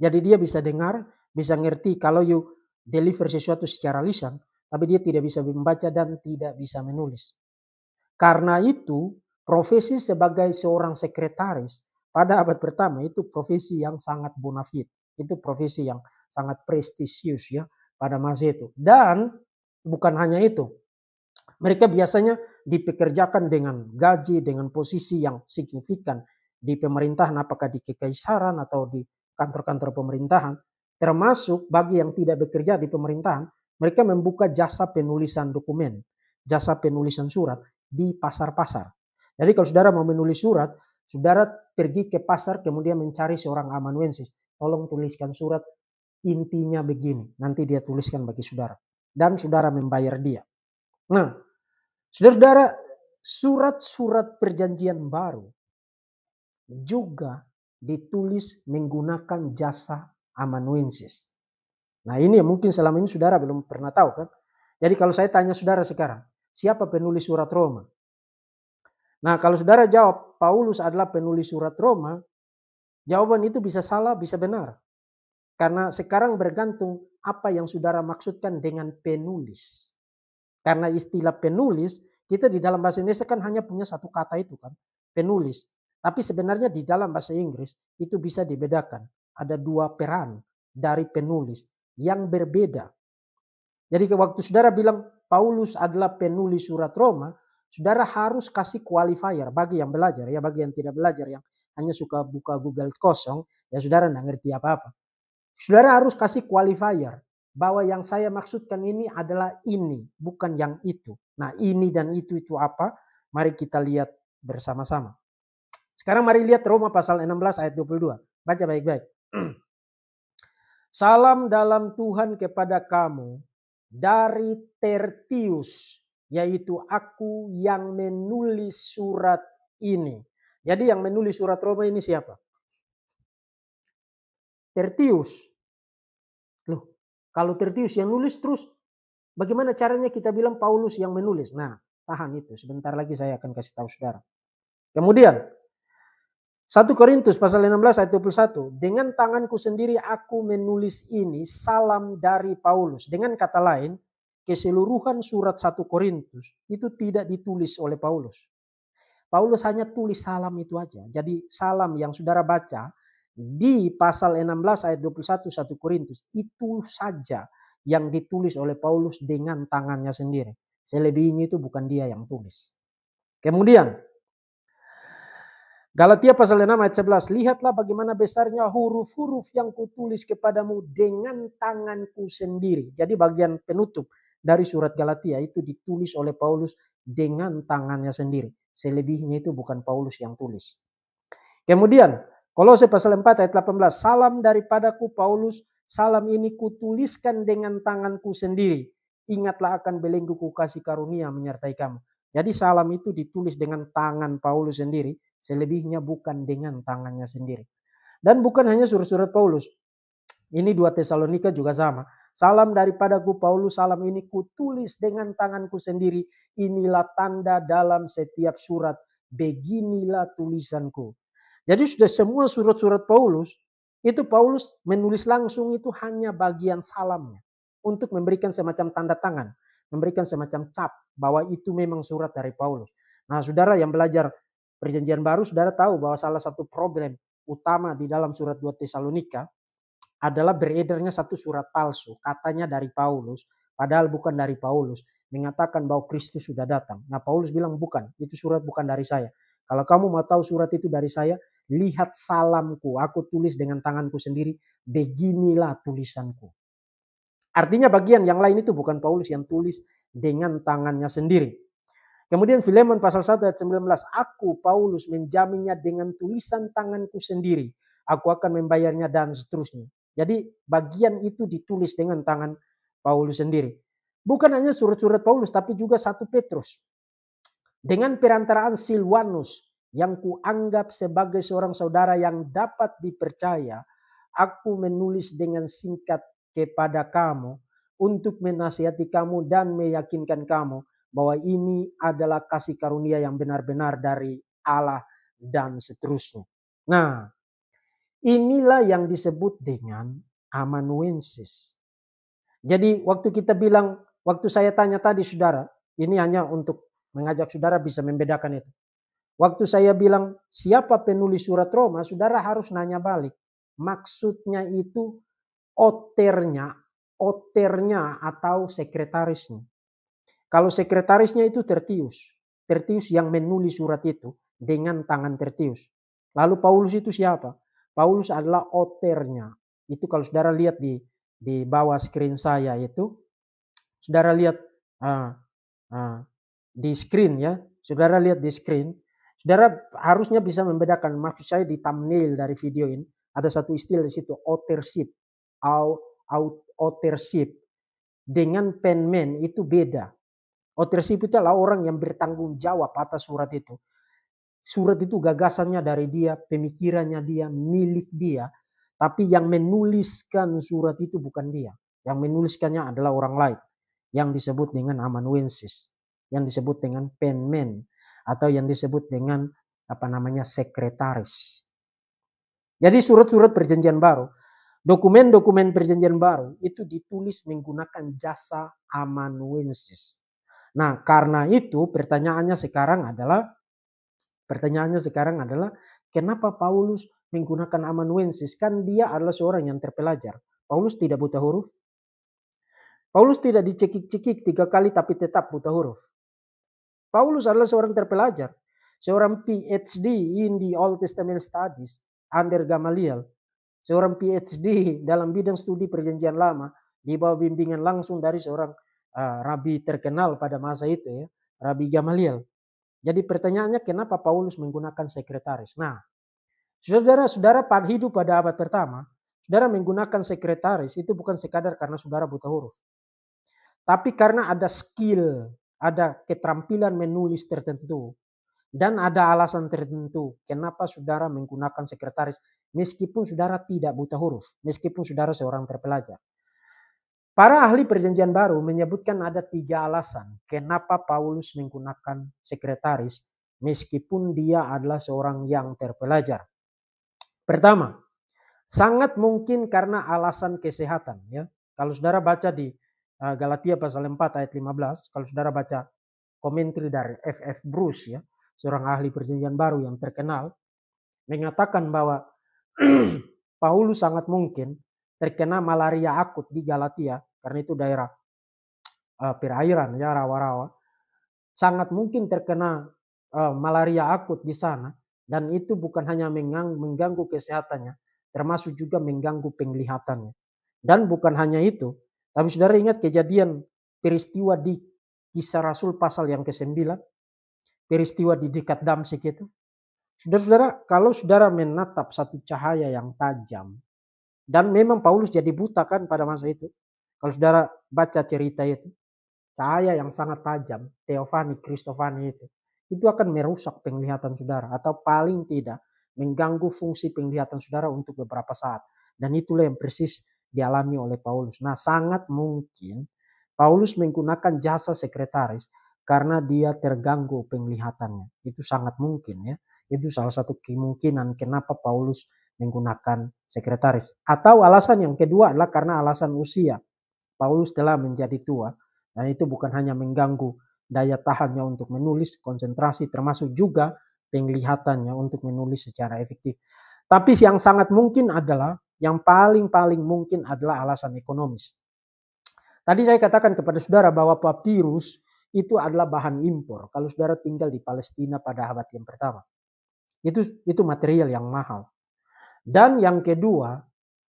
A: Jadi dia bisa dengar, bisa ngerti kalau you deliver sesuatu secara lisan, tapi dia tidak bisa membaca dan tidak bisa menulis. Karena itu, profesi sebagai seorang sekretaris pada abad pertama itu profesi yang sangat bonafit. Itu profesi yang sangat prestisius ya pada masa itu. Dan bukan hanya itu, mereka biasanya dipekerjakan dengan gaji, dengan posisi yang signifikan di pemerintahan, apakah di kekaisaran atau di kantor-kantor pemerintahan. Termasuk bagi yang tidak bekerja di pemerintahan, mereka membuka jasa penulisan dokumen, jasa penulisan surat di pasar-pasar. Jadi kalau saudara mau menulis surat, saudara pergi ke pasar kemudian mencari seorang amanuensis. Tolong tuliskan surat Intinya begini, nanti dia tuliskan bagi saudara. Dan saudara membayar dia. Nah, saudara-saudara, surat-surat perjanjian baru juga ditulis menggunakan jasa amanuensis. Nah ini mungkin selama ini saudara belum pernah tahu kan. Jadi kalau saya tanya saudara sekarang, siapa penulis surat Roma? Nah kalau saudara jawab, Paulus adalah penulis surat Roma, jawaban itu bisa salah, bisa benar. Karena sekarang bergantung apa yang saudara maksudkan dengan penulis. Karena istilah penulis, kita di dalam bahasa Indonesia kan hanya punya satu kata itu kan, penulis. Tapi sebenarnya di dalam bahasa Inggris itu bisa dibedakan. Ada dua peran dari penulis yang berbeda. Jadi waktu saudara bilang Paulus adalah penulis surat Roma, saudara harus kasih qualifier bagi yang belajar ya, bagi yang tidak belajar yang hanya suka buka Google kosong, ya saudara nggak ngerti apa-apa. Saudara harus kasih qualifier bahwa yang saya maksudkan ini adalah ini, bukan yang itu. Nah, ini dan itu itu apa? Mari kita lihat bersama-sama. Sekarang mari lihat Roma pasal 16 ayat 22. Baca baik-baik. [CLEARS THROAT] Salam dalam Tuhan kepada kamu dari Tertius, yaitu aku yang menulis surat ini. Jadi yang menulis surat Roma ini siapa? Tertius. Kalau Tertius yang nulis terus, bagaimana caranya kita bilang Paulus yang menulis? Nah, tahan itu. Sebentar lagi saya akan kasih tahu saudara. Kemudian, 1 Korintus pasal 16 ayat 21. Dengan tanganku sendiri aku menulis ini salam dari Paulus. Dengan kata lain, keseluruhan surat 1 Korintus itu tidak ditulis oleh Paulus. Paulus hanya tulis salam itu aja. Jadi salam yang saudara baca di pasal 16 ayat 21 1 Korintus itu saja yang ditulis oleh Paulus dengan tangannya sendiri. Selebihnya itu bukan dia yang tulis. Kemudian Galatia pasal 6 ayat 11, lihatlah bagaimana besarnya huruf-huruf yang kutulis kepadamu dengan tanganku sendiri. Jadi bagian penutup dari surat Galatia itu ditulis oleh Paulus dengan tangannya sendiri. Selebihnya itu bukan Paulus yang tulis. Kemudian Kolose pasal 4 ayat 18, salam daripadaku Paulus, salam ini kutuliskan dengan tanganku sendiri. Ingatlah akan belengguku kasih karunia menyertai kamu. Jadi salam itu ditulis dengan tangan Paulus sendiri, selebihnya bukan dengan tangannya sendiri. Dan bukan hanya surat-surat Paulus. Ini dua Tesalonika juga sama. Salam daripadaku Paulus, salam ini kutulis dengan tanganku sendiri. Inilah tanda dalam setiap surat. Beginilah tulisanku. Jadi sudah semua surat-surat Paulus, itu Paulus menulis langsung itu hanya bagian salamnya. Untuk memberikan semacam tanda tangan, memberikan semacam cap bahwa itu memang surat dari Paulus. Nah saudara yang belajar perjanjian baru, saudara tahu bahwa salah satu problem utama di dalam surat 2 Tesalonika adalah beredarnya satu surat palsu, katanya dari Paulus, padahal bukan dari Paulus, mengatakan bahwa Kristus sudah datang. Nah Paulus bilang bukan, itu surat bukan dari saya. Kalau kamu mau tahu surat itu dari saya, lihat salamku. Aku tulis dengan tanganku sendiri. Beginilah tulisanku. Artinya bagian yang lain itu bukan Paulus yang tulis dengan tangannya sendiri. Kemudian Filemon pasal 1 ayat 19, aku Paulus menjaminnya dengan tulisan tanganku sendiri. Aku akan membayarnya dan seterusnya. Jadi bagian itu ditulis dengan tangan Paulus sendiri. Bukan hanya surat-surat Paulus tapi juga satu Petrus. Dengan perantaraan Silwanus yang kuanggap sebagai seorang saudara yang dapat dipercaya, aku menulis dengan singkat kepada kamu untuk menasihati kamu dan meyakinkan kamu bahwa ini adalah kasih karunia yang benar-benar dari Allah dan seterusnya. Nah, inilah yang disebut dengan amanuensis. Jadi waktu kita bilang, waktu saya tanya tadi saudara, ini hanya untuk Mengajak saudara bisa membedakan itu. Waktu saya bilang siapa penulis surat Roma, saudara harus nanya balik. Maksudnya itu oternya, oternya atau sekretarisnya. Kalau sekretarisnya itu Tertius, Tertius yang menulis surat itu dengan tangan Tertius. Lalu Paulus itu siapa? Paulus adalah oternya. Itu kalau saudara lihat di di bawah screen saya itu, saudara lihat uh, uh, di screen ya. Saudara lihat di screen. Saudara harusnya bisa membedakan maksud saya di thumbnail dari video ini. Ada satu istilah di situ authorship. Authorship dengan penman itu beda. Authorship itu adalah orang yang bertanggung jawab atas surat itu. Surat itu gagasannya dari dia, pemikirannya dia, milik dia. Tapi yang menuliskan surat itu bukan dia. Yang menuliskannya adalah orang lain yang disebut dengan amanuensis yang disebut dengan penmen atau yang disebut dengan apa namanya sekretaris. Jadi surat-surat perjanjian baru, dokumen-dokumen perjanjian baru itu ditulis menggunakan jasa amanuensis. Nah, karena itu pertanyaannya sekarang adalah pertanyaannya sekarang adalah kenapa Paulus menggunakan amanuensis? Kan dia adalah seorang yang terpelajar. Paulus tidak buta huruf. Paulus tidak dicekik-cekik tiga kali tapi tetap buta huruf. Paulus adalah seorang terpelajar, seorang PhD in the Old Testament Studies under Gamaliel, seorang PhD dalam bidang studi perjanjian lama di bawah bimbingan langsung dari seorang uh, rabi terkenal pada masa itu ya, Rabi Gamaliel. Jadi pertanyaannya kenapa Paulus menggunakan sekretaris? Nah, saudara-saudara pada hidup pada abad pertama, Saudara menggunakan sekretaris itu bukan sekadar karena saudara buta huruf. Tapi karena ada skill ada keterampilan menulis tertentu dan ada alasan tertentu kenapa saudara menggunakan sekretaris meskipun saudara tidak buta huruf, meskipun saudara seorang terpelajar. Para ahli perjanjian baru menyebutkan ada tiga alasan kenapa Paulus menggunakan sekretaris meskipun dia adalah seorang yang terpelajar. Pertama, sangat mungkin karena alasan kesehatan ya. Kalau saudara baca di Eh, Galatia pasal 4 ayat 15 kalau saudara baca komentari dari FF Bruce ya seorang ahli perjanjian baru yang terkenal mengatakan bahwa [CLEARS THROAT] Paulus sangat mungkin terkena malaria akut di Galatia karena itu daerah uh, perairan ya rawa-rawa sangat mungkin terkena uh, malaria akut di sana dan itu bukan hanya mengganggu kesehatannya termasuk juga mengganggu penglihatannya dan bukan hanya itu tapi saudara ingat kejadian peristiwa di kisah Rasul pasal yang ke-9. Peristiwa di dekat Damsik itu. Saudara-saudara, kalau saudara menatap satu cahaya yang tajam. Dan memang Paulus jadi buta kan pada masa itu. Kalau saudara baca cerita itu. Cahaya yang sangat tajam, Teofani, Kristofani itu. Itu akan merusak penglihatan saudara. Atau paling tidak mengganggu fungsi penglihatan saudara untuk beberapa saat. Dan itulah yang persis dialami oleh Paulus. Nah, sangat mungkin Paulus menggunakan jasa sekretaris karena dia terganggu penglihatannya. Itu sangat mungkin ya. Itu salah satu kemungkinan kenapa Paulus menggunakan sekretaris. Atau alasan yang kedua adalah karena alasan usia. Paulus telah menjadi tua dan itu bukan hanya mengganggu daya tahannya untuk menulis, konsentrasi termasuk juga penglihatannya untuk menulis secara efektif. Tapi yang sangat mungkin adalah yang paling-paling mungkin adalah alasan ekonomis. Tadi saya katakan kepada saudara bahwa papirus itu adalah bahan impor kalau saudara tinggal di Palestina pada abad yang pertama. Itu itu material yang mahal. Dan yang kedua,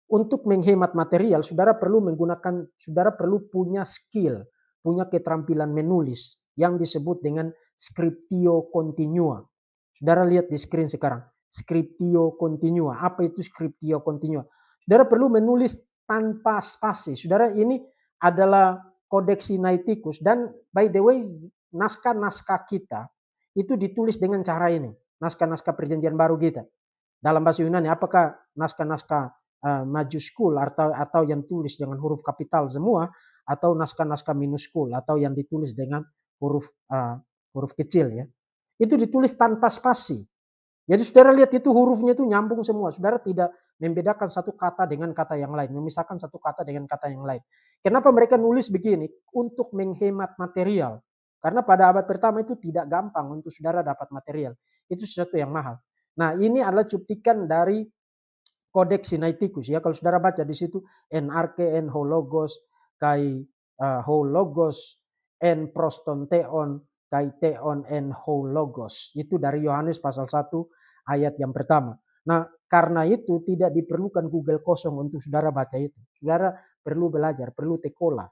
A: untuk menghemat material saudara perlu menggunakan saudara perlu punya skill, punya keterampilan menulis yang disebut dengan scriptio continua. Saudara lihat di screen sekarang, scriptio continua. Apa itu scriptio continua? Saudara perlu menulis tanpa spasi. Saudara ini adalah kodeksi Sinaitikus dan by the way naskah-naskah kita itu ditulis dengan cara ini. Naskah-naskah perjanjian baru kita. Dalam bahasa Yunani apakah naskah-naskah uh, eh, majuskul atau atau yang tulis dengan huruf kapital semua atau naskah-naskah minuskul atau yang ditulis dengan huruf uh, huruf kecil ya. Itu ditulis tanpa spasi. Jadi saudara lihat itu hurufnya itu nyambung semua. Saudara tidak membedakan satu kata dengan kata yang lain, memisahkan satu kata dengan kata yang lain. Kenapa mereka nulis begini? Untuk menghemat material. Karena pada abad pertama itu tidak gampang untuk saudara dapat material. Itu sesuatu yang mahal. Nah, ini adalah cuptikan dari Kodeks Sinaiticus ya. Kalau saudara baca di situ enarche en hologos kai uh, hologos en prostonteon kai teon en hologos. Itu dari Yohanes pasal 1 ayat yang pertama. Nah, karena itu tidak diperlukan Google kosong untuk saudara baca itu. Saudara perlu belajar, perlu tekola.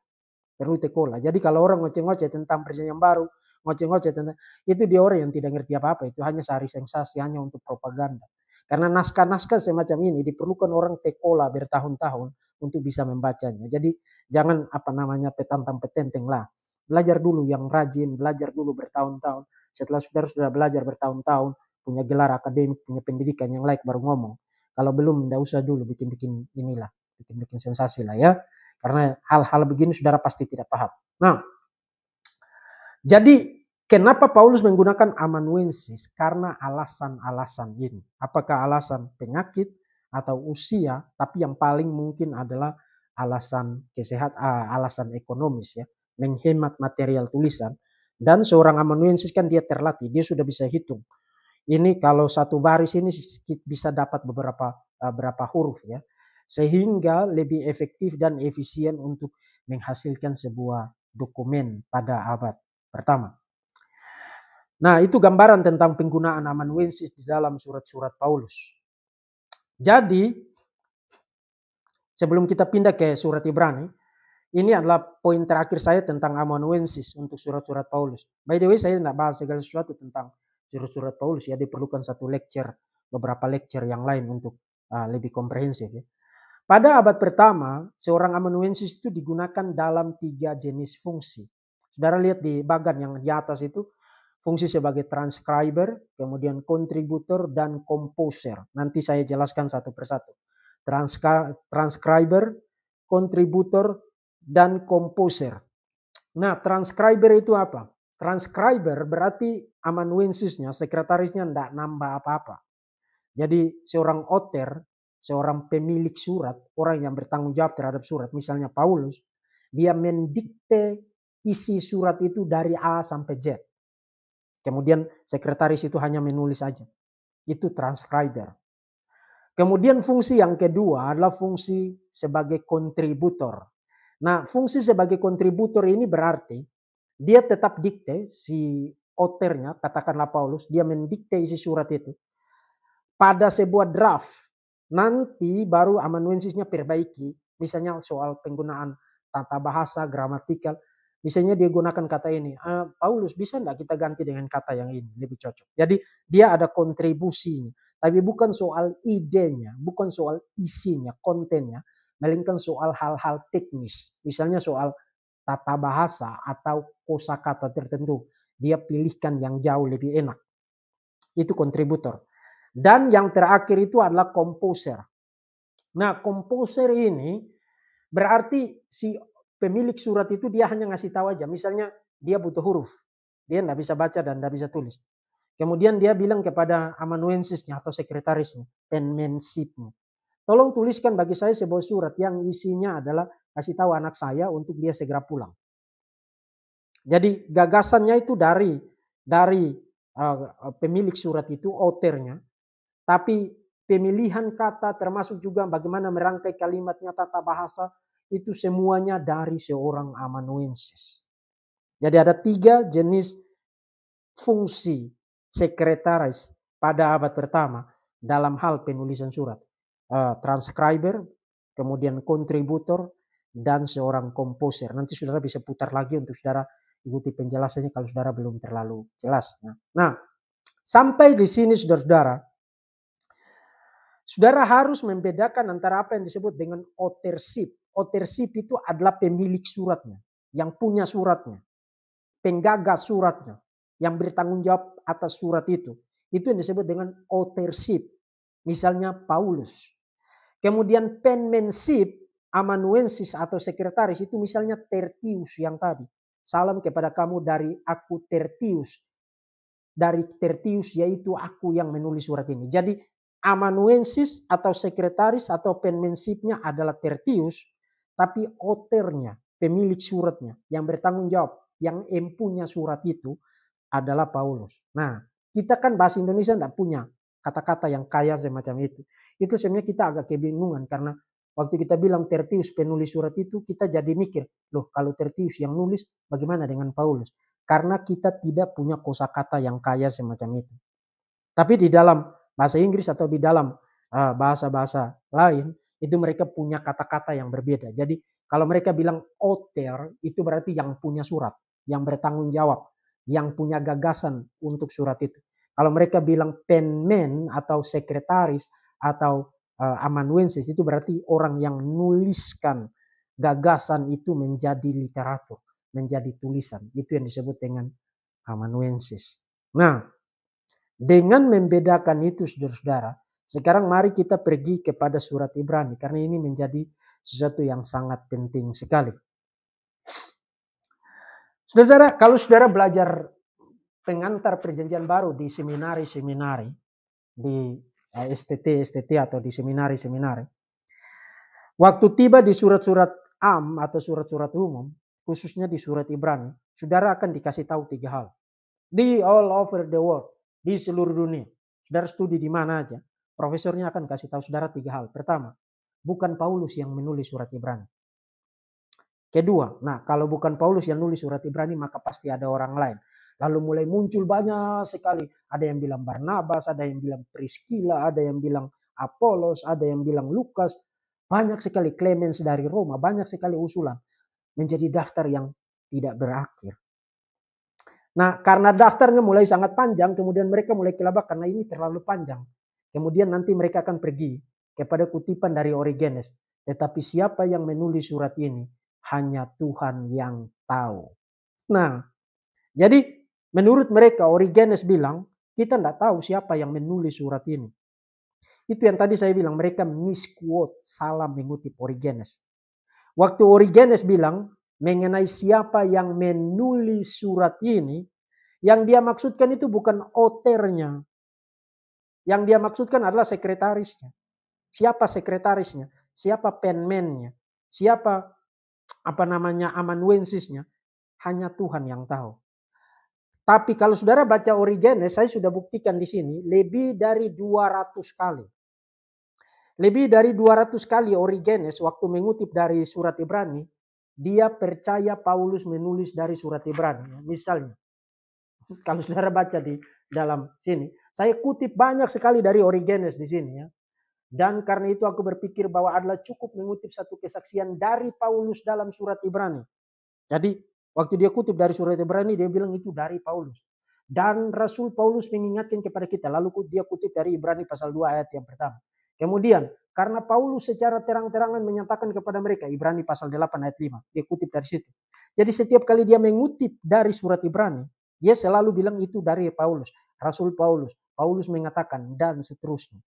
A: Perlu tekola. Jadi kalau orang ngoceh-ngoceh tentang perjanjian baru, ngoceh-ngoceh tentang itu dia orang yang tidak ngerti apa-apa. Itu hanya sehari sensasi, hanya untuk propaganda. Karena naskah-naskah semacam ini diperlukan orang tekola bertahun-tahun untuk bisa membacanya. Jadi jangan apa namanya petantang petenteng lah. Belajar dulu yang rajin, belajar dulu bertahun-tahun. Setelah saudara sudah belajar bertahun-tahun, punya gelar akademik, punya pendidikan yang layak baru ngomong. Kalau belum, ndak usah dulu bikin-bikin inilah, bikin-bikin sensasi lah ya. Karena hal-hal begini saudara pasti tidak paham. Nah, jadi kenapa Paulus menggunakan amanuensis? Karena alasan-alasan ini. Apakah alasan penyakit atau usia? Tapi yang paling mungkin adalah alasan kesehatan, alasan ekonomis ya, menghemat material tulisan. Dan seorang amanuensis kan dia terlatih, dia sudah bisa hitung ini kalau satu baris ini bisa dapat beberapa eh, berapa huruf ya. Sehingga lebih efektif dan efisien untuk menghasilkan sebuah dokumen pada abad pertama. Nah, itu gambaran tentang penggunaan amanuensis di dalam surat-surat Paulus. Jadi, sebelum kita pindah ke surat Ibrani, ini adalah poin terakhir saya tentang amanuensis untuk surat-surat Paulus. By the way, saya tidak bahas segala sesuatu tentang surat-surat Paulus ya diperlukan satu lecture, beberapa lecture yang lain untuk uh, lebih komprehensif ya. Pada abad pertama, seorang amanuensis itu digunakan dalam tiga jenis fungsi. Saudara lihat di bagan yang di atas itu, fungsi sebagai transcriber, kemudian kontributor, dan komposer. Nanti saya jelaskan satu persatu. transcriber, kontributor, dan komposer. Nah, transcriber itu apa? Transcriber berarti amanuensisnya, sekretarisnya tidak nambah apa-apa. Jadi seorang otter, seorang pemilik surat, orang yang bertanggung jawab terhadap surat, misalnya Paulus, dia mendikte isi surat itu dari A sampai Z. Kemudian sekretaris itu hanya menulis aja. Itu transcriber. Kemudian fungsi yang kedua adalah fungsi sebagai kontributor. Nah, fungsi sebagai kontributor ini berarti dia tetap dikte si oternya katakanlah Paulus dia mendikte isi surat itu pada sebuah draft nanti baru amanuensisnya perbaiki misalnya soal penggunaan tata bahasa gramatikal misalnya dia gunakan kata ini ah, Paulus bisa enggak kita ganti dengan kata yang ini lebih cocok jadi dia ada kontribusinya tapi bukan soal idenya bukan soal isinya kontennya melainkan soal hal-hal teknis misalnya soal tata bahasa atau kosakata tertentu. Dia pilihkan yang jauh lebih enak. Itu kontributor. Dan yang terakhir itu adalah komposer. Nah, komposer ini berarti si pemilik surat itu dia hanya ngasih tahu aja. Misalnya dia butuh huruf. Dia tidak bisa baca dan tidak bisa tulis. Kemudian dia bilang kepada amanuensisnya atau sekretarisnya, penmensipnya. Tolong tuliskan bagi saya sebuah surat yang isinya adalah kasih tahu anak saya untuk dia segera pulang. Jadi gagasannya itu dari dari uh, pemilik surat itu outernya, tapi pemilihan kata termasuk juga bagaimana merangkai kalimatnya tata bahasa itu semuanya dari seorang amanuensis. Jadi ada tiga jenis fungsi sekretaris pada abad pertama dalam hal penulisan surat uh, transcriber, kemudian kontributor, dan seorang komposer. Nanti saudara bisa putar lagi untuk saudara ikuti penjelasannya kalau saudara belum terlalu jelas. Nah, nah sampai di sini saudara-saudara, saudara harus membedakan antara apa yang disebut dengan authorship. Authorship itu adalah pemilik suratnya, yang punya suratnya, penggagas suratnya, yang bertanggung jawab atas surat itu. Itu yang disebut dengan authorship. Misalnya Paulus. Kemudian penmanship amanuensis atau sekretaris itu misalnya Tertius yang tadi. Salam kepada kamu dari aku Tertius. Dari Tertius yaitu aku yang menulis surat ini. Jadi amanuensis atau sekretaris atau penmanshipnya adalah Tertius. Tapi oternya, pemilik suratnya yang bertanggung jawab, yang empunya surat itu adalah Paulus. Nah kita kan bahasa Indonesia tidak punya kata-kata yang kaya semacam itu. Itu sebenarnya kita agak kebingungan karena waktu kita bilang Tertius penulis surat itu kita jadi mikir, loh kalau Tertius yang nulis bagaimana dengan Paulus? Karena kita tidak punya kosakata yang kaya semacam itu. Tapi di dalam bahasa Inggris atau di dalam ah, bahasa-bahasa lain itu mereka punya kata-kata yang berbeda. Jadi kalau mereka bilang author itu berarti yang punya surat, yang bertanggung jawab, yang punya gagasan untuk surat itu. Kalau mereka bilang penmen atau sekretaris atau uh, amanuensis itu berarti orang yang nuliskan gagasan itu menjadi literatur, menjadi tulisan. Itu yang disebut dengan amanuensis. Nah, dengan membedakan itu saudara-saudara, sekarang mari kita pergi kepada surat Ibrani karena ini menjadi sesuatu yang sangat penting sekali. Saudara, kalau saudara belajar pengantar perjanjian baru di seminari-seminari di eh, STT-STT atau di seminari-seminari. Waktu tiba di surat-surat am atau surat-surat umum, khususnya di surat Ibrani, saudara akan dikasih tahu tiga hal. Di all over the world, di seluruh dunia. Saudara studi di mana aja, profesornya akan kasih tahu saudara tiga hal. Pertama, bukan Paulus yang menulis surat Ibrani. Kedua, nah kalau bukan Paulus yang nulis surat Ibrani maka pasti ada orang lain. Lalu mulai muncul banyak sekali. Ada yang bilang Barnabas, ada yang bilang Priscilla, ada yang bilang Apolos, ada yang bilang Lukas. Banyak sekali Clemens dari Roma, banyak sekali usulan. Menjadi daftar yang tidak berakhir. Nah karena daftarnya mulai sangat panjang, kemudian mereka mulai kelabak karena ini terlalu panjang. Kemudian nanti mereka akan pergi kepada kutipan dari Origenes. Tetapi siapa yang menulis surat ini? Hanya Tuhan yang tahu. Nah, jadi Menurut mereka, Origenes bilang, kita tidak tahu siapa yang menulis surat ini. Itu yang tadi saya bilang, mereka misquote, salah mengutip Origenes. Waktu Origenes bilang mengenai siapa yang menulis surat ini, yang dia maksudkan itu bukan oternya. Yang dia maksudkan adalah sekretarisnya. Siapa sekretarisnya? Siapa penmennya? Siapa apa namanya amanuensisnya? Hanya Tuhan yang tahu. Tapi kalau saudara baca Origenes, saya sudah buktikan di sini lebih dari 200 kali. Lebih dari 200 kali Origenes waktu mengutip dari surat Ibrani, dia percaya Paulus menulis dari surat Ibrani. Misalnya, kalau saudara baca di dalam sini, saya kutip banyak sekali dari Origenes di sini ya. Dan karena itu aku berpikir bahwa adalah cukup mengutip satu kesaksian dari Paulus dalam surat Ibrani. Jadi Waktu dia kutip dari surat Ibrani, dia bilang itu dari Paulus. Dan Rasul Paulus mengingatkan kepada kita. Lalu dia kutip dari Ibrani pasal 2 ayat yang pertama. Kemudian, karena Paulus secara terang-terangan menyatakan kepada mereka, Ibrani pasal 8 ayat 5, dia kutip dari situ. Jadi setiap kali dia mengutip dari surat Ibrani, dia selalu bilang itu dari Paulus, Rasul Paulus. Paulus mengatakan, dan seterusnya.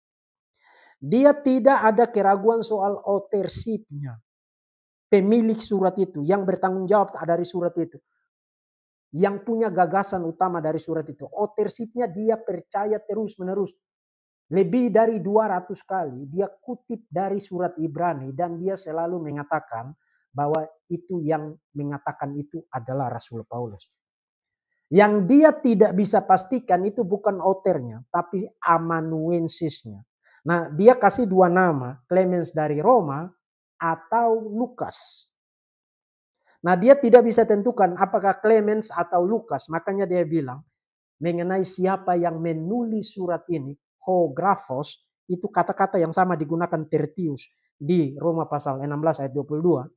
A: Dia tidak ada keraguan soal authorship pemilik surat itu, yang bertanggung jawab dari surat itu, yang punya gagasan utama dari surat itu. Otersipnya dia percaya terus-menerus. Lebih dari 200 kali dia kutip dari surat Ibrani dan dia selalu mengatakan bahwa itu yang mengatakan itu adalah Rasul Paulus. Yang dia tidak bisa pastikan itu bukan oternya tapi amanuensisnya. Nah dia kasih dua nama, Clemens dari Roma atau Lukas. Nah, dia tidak bisa tentukan apakah Clemens atau Lukas. Makanya dia bilang mengenai siapa yang menulis surat ini, Hografos, itu kata-kata yang sama digunakan Tertius di Roma pasal 16 ayat 22.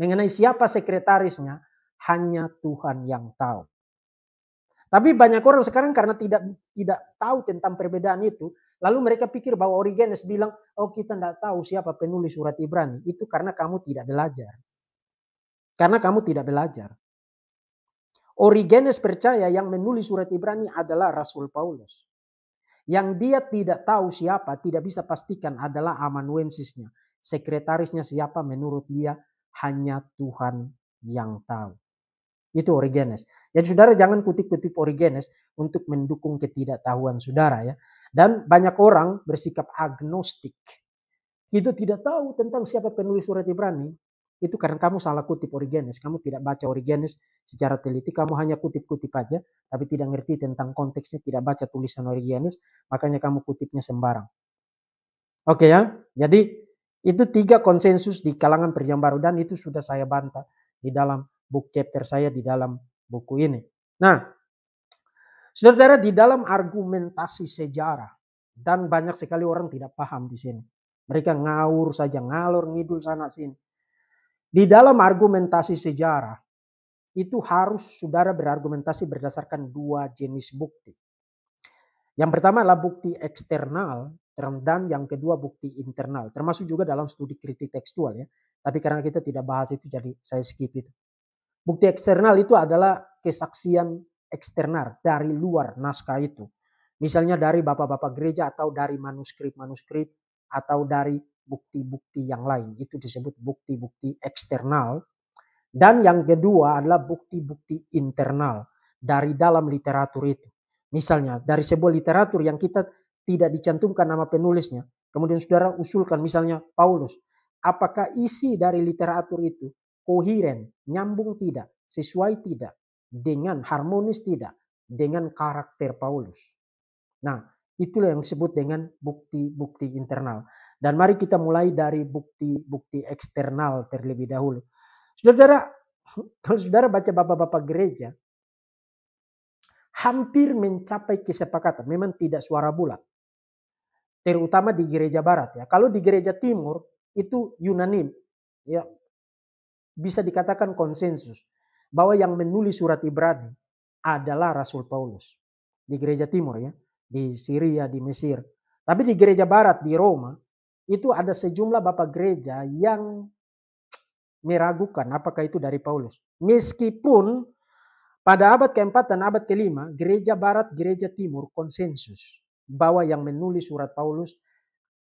A: Mengenai siapa sekretarisnya, hanya Tuhan yang tahu. Tapi banyak orang sekarang karena tidak tidak tahu tentang perbedaan itu, Lalu mereka pikir bahwa Origenes bilang, oh kita tidak tahu siapa penulis surat Ibrani. Itu karena kamu tidak belajar. Karena kamu tidak belajar. Origenes percaya yang menulis surat Ibrani adalah Rasul Paulus. Yang dia tidak tahu siapa, tidak bisa pastikan adalah amanuensisnya. Sekretarisnya siapa menurut dia hanya Tuhan yang tahu. Itu Origenes. Jadi saudara jangan kutip-kutip Origenes untuk mendukung ketidaktahuan saudara ya. Dan banyak orang bersikap agnostik. Kita tidak tahu tentang siapa penulis surat Ibrani. Itu karena kamu salah kutip Origenes. Kamu tidak baca Origenes secara teliti. Kamu hanya kutip-kutip aja. Tapi tidak ngerti tentang konteksnya. Tidak baca tulisan Origenes. Makanya kamu kutipnya sembarang. Oke ya. Jadi itu tiga konsensus di kalangan perjanjian baru. Dan itu sudah saya bantah di dalam book chapter saya di dalam buku ini. Nah, saudara di dalam argumentasi sejarah dan banyak sekali orang tidak paham di sini. Mereka ngawur saja, ngalur ngidul sana sini. Di dalam argumentasi sejarah itu harus saudara berargumentasi berdasarkan dua jenis bukti. Yang pertama adalah bukti eksternal dan yang kedua bukti internal. Termasuk juga dalam studi kritik tekstual ya. Tapi karena kita tidak bahas itu jadi saya skip itu. Bukti eksternal itu adalah kesaksian eksternal dari luar naskah itu. Misalnya dari bapak-bapak gereja atau dari manuskrip-manuskrip atau dari bukti-bukti yang lain. Itu disebut bukti-bukti eksternal. Dan yang kedua adalah bukti-bukti internal dari dalam literatur itu. Misalnya dari sebuah literatur yang kita tidak dicantumkan nama penulisnya. Kemudian saudara usulkan misalnya Paulus. Apakah isi dari literatur itu koheren, nyambung tidak, sesuai tidak, dengan harmonis tidak, dengan karakter Paulus. Nah, itulah yang disebut dengan bukti-bukti internal. Dan mari kita mulai dari bukti-bukti eksternal terlebih dahulu. Saudara, [LAUGHS] kalau saudara baca bapak-bapak gereja, hampir mencapai kesepakatan. Memang tidak suara bulat. Terutama di gereja barat ya. Kalau di gereja timur itu Yunani ya bisa dikatakan konsensus bahwa yang menulis surat Ibrani adalah Rasul Paulus di gereja timur ya, di Syria, di Mesir. Tapi di gereja barat di Roma itu ada sejumlah bapak gereja yang meragukan apakah itu dari Paulus. Meskipun pada abad keempat dan abad kelima, gereja barat, gereja timur konsensus bahwa yang menulis surat Paulus,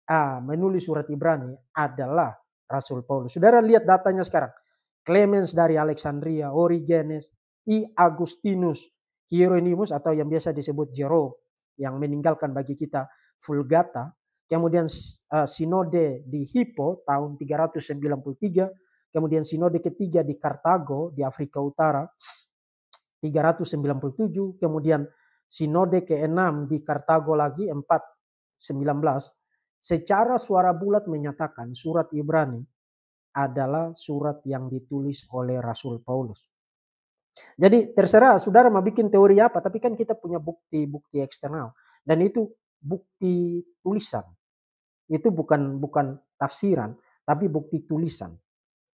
A: ah, menulis surat Ibrani adalah Rasul Paulus. Saudara lihat datanya sekarang. Clemens dari Alexandria, Origenes, I. Agustinus, Hieronymus atau yang biasa disebut Jero, yang meninggalkan bagi kita Vulgata, kemudian eh, sinode di Hippo tahun 393, kemudian sinode ketiga di Kartago di Afrika Utara 397, kemudian sinode ke-6 di Kartago lagi 419. Secara suara bulat menyatakan surat Ibrani adalah surat yang ditulis oleh Rasul Paulus. Jadi terserah saudara mau bikin teori apa, tapi kan kita punya bukti-bukti eksternal dan itu bukti tulisan. Itu bukan bukan tafsiran, tapi bukti tulisan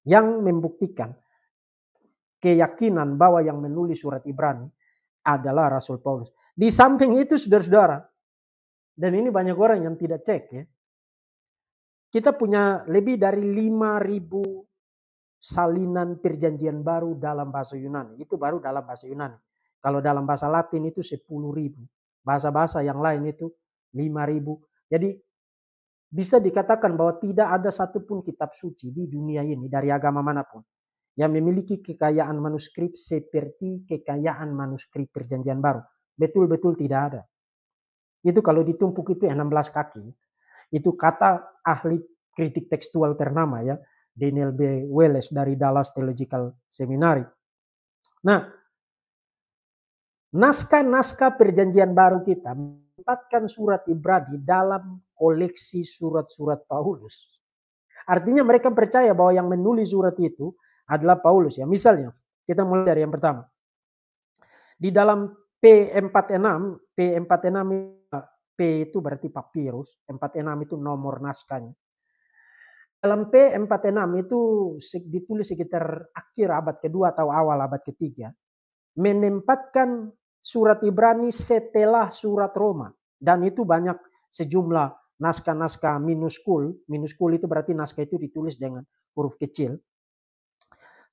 A: yang membuktikan keyakinan bahwa yang menulis surat Ibrani adalah Rasul Paulus. Di samping itu saudara-saudara, dan ini banyak orang yang tidak cek ya. Kita punya lebih dari 5000 salinan perjanjian baru dalam bahasa Yunani. Itu baru dalam bahasa Yunani. Kalau dalam bahasa Latin itu 10.000. Bahasa-bahasa yang lain itu 5.000. Jadi bisa dikatakan bahwa tidak ada satupun kitab suci di dunia ini dari agama manapun yang memiliki kekayaan manuskrip seperti kekayaan manuskrip perjanjian baru. Betul-betul tidak ada. Itu kalau ditumpuk itu 16 kaki. Itu kata ahli kritik tekstual ternama ya, Daniel B. Welles dari Dallas Theological Seminary. Nah, naskah-naskah perjanjian baru kita menempatkan surat Ibrani dalam koleksi surat-surat Paulus. Artinya mereka percaya bahwa yang menulis surat itu adalah Paulus ya. Misalnya, kita mulai dari yang pertama. Di dalam P46, P46 P itu berarti papirus, 46 itu nomor naskahnya. Dalam P46 itu ditulis sekitar akhir abad kedua atau awal abad ketiga, menempatkan surat Ibrani setelah surat Roma. Dan itu banyak sejumlah naskah-naskah minuskul. Minuskul itu berarti naskah itu ditulis dengan huruf kecil.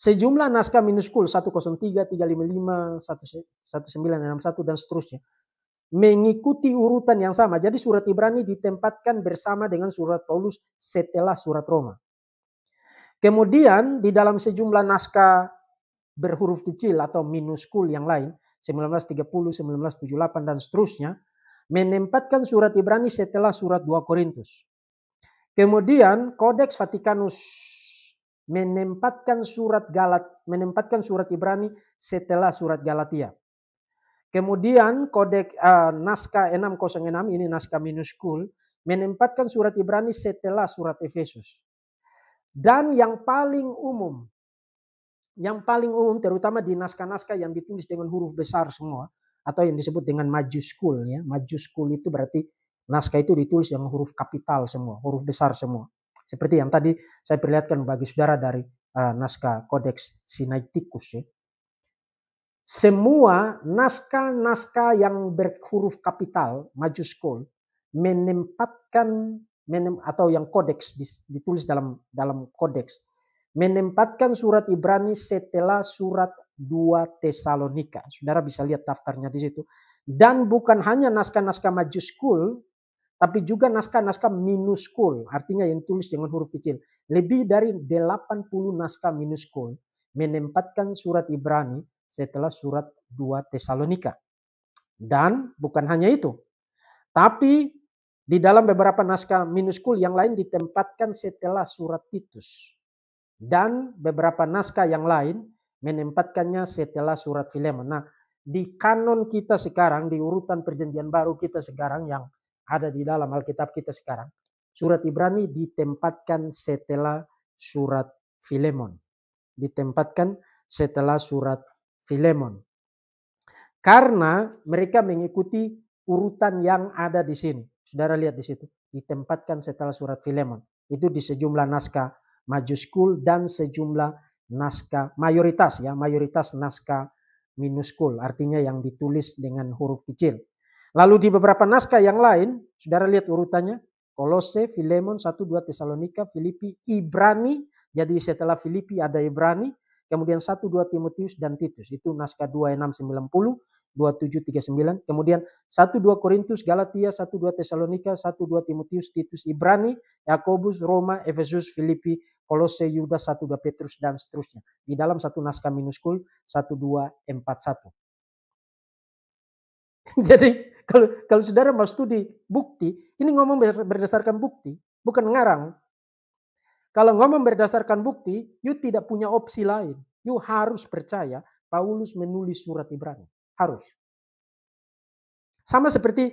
A: Sejumlah naskah minuskul 103, 355, 1961 dan seterusnya mengikuti urutan yang sama. Jadi surat Ibrani ditempatkan bersama dengan surat Paulus setelah surat Roma. Kemudian di dalam sejumlah naskah berhuruf kecil atau minuskul yang lain, 1930, 1978 dan seterusnya, menempatkan surat Ibrani setelah surat 2 Korintus. Kemudian Kodeks Vatikanus menempatkan surat Galat menempatkan surat Ibrani setelah surat Galatia. Kemudian kodek uh, naskah 606 ini naskah minuskul menempatkan surat Ibrani setelah surat Efesus. Dan yang paling umum, yang paling umum terutama di naskah-naskah yang ditulis dengan huruf besar semua atau yang disebut dengan majuskul ya. Majuskul itu berarti naskah itu ditulis dengan huruf kapital semua, huruf besar semua. Seperti yang tadi saya perlihatkan bagi saudara dari uh, naskah kodeks Sinaiticus ya semua naskah-naskah yang berhuruf kapital majuskul menempatkan menem, atau yang kodeks ditulis dalam dalam kodeks menempatkan surat Ibrani setelah surat 2 Tesalonika. Saudara bisa lihat daftarnya di situ. Dan bukan hanya naskah-naskah majuskul tapi juga naskah-naskah minuskul, artinya yang tulis dengan huruf kecil. Lebih dari 80 naskah minuskul menempatkan surat Ibrani setelah surat 2 Tesalonika. Dan bukan hanya itu, tapi di dalam beberapa naskah minuskul yang lain ditempatkan setelah surat Titus. Dan beberapa naskah yang lain menempatkannya setelah surat Filemon. Nah, di kanon kita sekarang, di urutan perjanjian baru kita sekarang yang ada di dalam Alkitab kita sekarang, surat Ibrani ditempatkan setelah surat Filemon. Ditempatkan setelah surat Filemon. Karena mereka mengikuti urutan yang ada di sini. Saudara lihat di situ, ditempatkan setelah surat Filemon. Itu di sejumlah naskah majuskul dan sejumlah naskah mayoritas ya, mayoritas naskah minuskul, artinya yang ditulis dengan huruf kecil. Lalu di beberapa naskah yang lain, saudara lihat urutannya, Kolose, Filemon, 1, 2, Tesalonika, Filipi, Ibrani, jadi setelah Filipi ada Ibrani, kemudian 1 2 Timotius dan Titus itu naskah 2 6 2690 2739 kemudian 1 2 Korintus Galatia 1 2 Tesalonika 1 2 Timotius Titus Ibrani Yakobus Roma Efesus Filipi Kolose Yudas 1 2 Petrus dan seterusnya di dalam satu naskah minuskul 1 2 4 1 jadi kalau kalau saudara mau studi bukti, ini ngomong berdasarkan bukti, bukan ngarang. Kalau ngomong berdasarkan bukti, you tidak punya opsi lain. You harus percaya Paulus menulis surat Ibrani. Harus. Sama seperti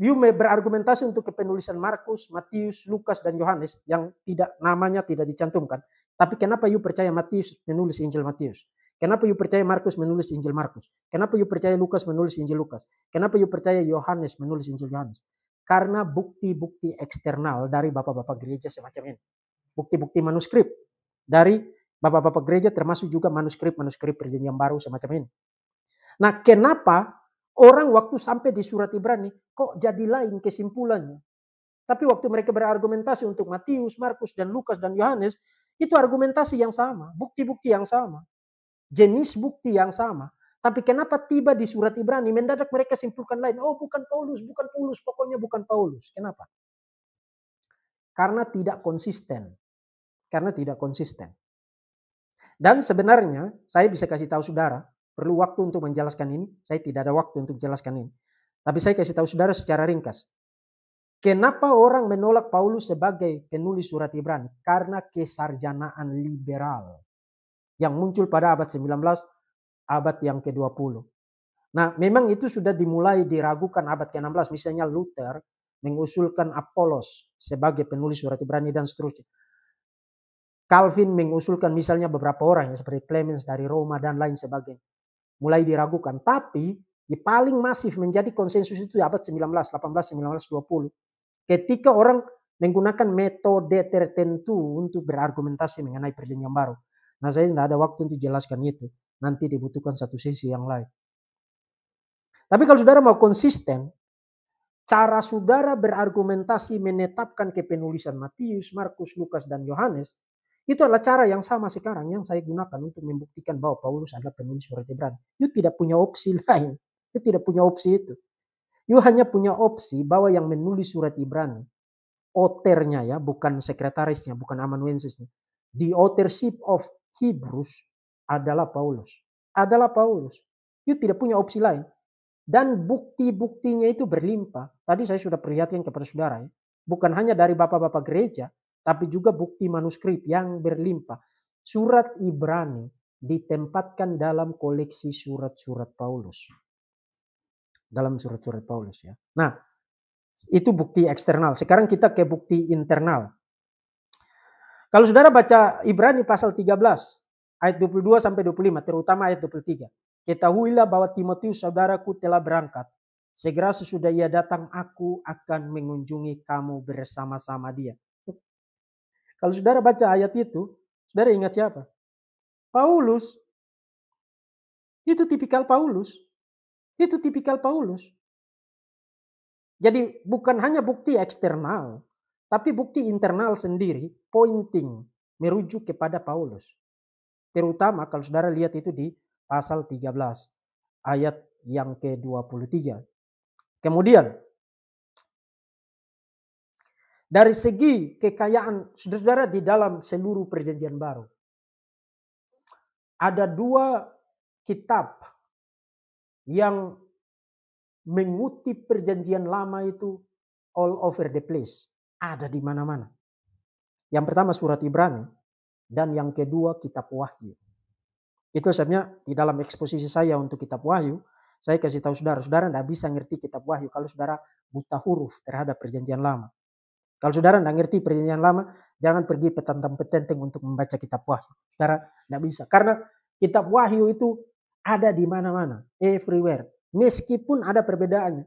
A: you may berargumentasi untuk kepenulisan Markus, Matius, Lukas, dan Yohanes yang tidak namanya tidak dicantumkan. Tapi kenapa you percaya Matius menulis Injil Matius? Kenapa you percaya Markus menulis Injil Markus? Kenapa you percaya Lukas menulis Injil Lukas? Kenapa you percaya Yohanes menulis Injil Yohanes? karena bukti-bukti eksternal dari bapak-bapak gereja semacam ini. Bukti-bukti manuskrip dari bapak-bapak gereja termasuk juga manuskrip-manuskrip perjanjian baru semacam ini. Nah kenapa orang waktu sampai di surat Ibrani kok jadi lain kesimpulannya? Tapi waktu mereka berargumentasi untuk Matius, Markus, dan Lukas, dan Yohanes, itu argumentasi yang sama, bukti-bukti yang sama, jenis bukti yang sama, tapi kenapa tiba di surat Ibrani mendadak mereka simpulkan lain. Oh bukan Paulus, bukan Paulus, pokoknya bukan Paulus. Kenapa? Karena tidak konsisten. Karena tidak konsisten. Dan sebenarnya saya bisa kasih tahu saudara, perlu waktu untuk menjelaskan ini. Saya tidak ada waktu untuk menjelaskan ini. Tapi saya kasih tahu saudara secara ringkas. Kenapa orang menolak Paulus sebagai penulis surat Ibrani? Karena kesarjanaan liberal yang muncul pada abad 19 abad yang ke-20. Nah, memang itu sudah dimulai diragukan abad ke-16. Misalnya Luther mengusulkan Apolos sebagai penulis surat Ibrani dan seterusnya. Calvin mengusulkan misalnya beberapa orang ya, seperti Clemens dari Roma dan lain sebagainya. Mulai diragukan, tapi yang paling masif menjadi konsensus itu di abad 19, 18, 19, 20. Ketika orang menggunakan metode tertentu untuk berargumentasi mengenai perjanjian baru. Nah saya tidak ada waktu untuk jelaskan itu. Nanti dibutuhkan satu sesi yang lain. Tapi kalau saudara mau konsisten, cara saudara berargumentasi menetapkan kepenulisan Matius, Markus, Lukas, dan Yohanes, itu adalah cara yang sama sekarang yang saya gunakan untuk membuktikan bahwa Paulus adalah penulis surat Ibrani. You tidak punya opsi [LAUGHS] lain. You tidak punya opsi itu. You hanya punya opsi bahwa yang menulis surat Ibrani, oternya ya, bukan sekretarisnya, bukan amanuensisnya. The authorship of Hebrews adalah Paulus. Adalah Paulus. You tidak punya opsi lain. Dan bukti-buktinya itu berlimpah. Tadi saya sudah perlihatkan kepada saudara ya. Bukan hanya dari bapak-bapak gereja, tapi juga bukti manuskrip yang berlimpah. Surat Ibrani ditempatkan dalam koleksi surat-surat Paulus. Dalam surat-surat Paulus ya. Nah, itu bukti eksternal. Sekarang kita ke bukti internal. Kalau saudara baca Ibrani pasal 13 ayat 22 sampai 25 terutama ayat 23. Ketahuilah bahwa Timotius saudaraku telah berangkat. Segera sesudah ia datang aku akan mengunjungi kamu bersama-sama dia. Kalau saudara baca ayat itu, saudara ingat siapa? Paulus. Itu tipikal Paulus. Itu tipikal Paulus. Jadi bukan hanya bukti eksternal, tapi bukti internal sendiri pointing merujuk kepada Paulus. Terutama kalau saudara lihat itu di pasal 13 ayat yang ke-23. Kemudian dari segi kekayaan saudara di dalam seluruh perjanjian baru ada dua kitab yang mengutip perjanjian lama itu all over the place ada di mana-mana. Yang pertama surat Ibrani dan yang kedua kitab Wahyu. Itu sebenarnya di dalam eksposisi saya untuk kitab Wahyu, saya kasih tahu saudara-saudara tidak bisa ngerti kitab Wahyu kalau saudara buta huruf terhadap perjanjian lama. Kalau saudara tidak ngerti perjanjian lama, jangan pergi petentang-petenteng untuk membaca kitab Wahyu. Saudara tidak bisa. Karena kitab Wahyu itu ada di mana-mana, everywhere. Meskipun ada perbedaannya.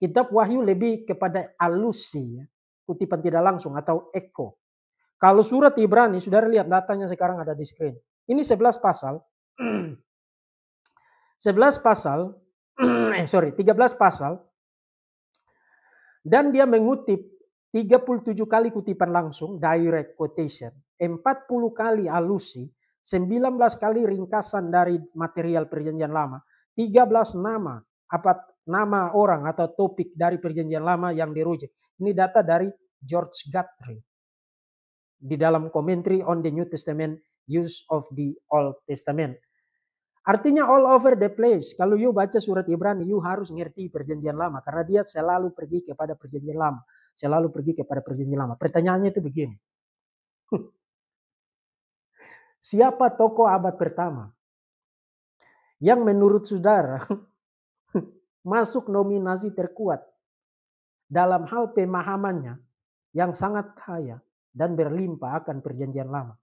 A: Kitab Wahyu lebih kepada alusi, ya kutipan tidak langsung atau echo. Kalau surat Ibrani, sudah lihat datanya sekarang ada di screen. Ini 11 pasal. 11 [CLEARS THROAT] pasal, [CLEARS THROAT] eh sorry, 13 pasal. Dan dia mengutip 37 kali kutipan langsung, direct quotation, 40 kali alusi, 19 kali ringkasan dari material perjanjian lama, 13 nama, apa nama orang atau topik dari perjanjian lama yang dirujuk. Ini data dari George Guthrie di dalam commentary on the New Testament use of the Old Testament. Artinya all over the place. Kalau you baca surat Ibrani, you harus ngerti perjanjian lama. Karena dia selalu pergi kepada perjanjian lama. Selalu pergi kepada perjanjian lama. Pertanyaannya itu begini. [LAUGHS] Siapa tokoh abad pertama? Yang menurut saudara [LAUGHS] masuk nominasi terkuat dalam hal pemahamannya yang sangat kaya dan berlimpah akan perjanjian lama.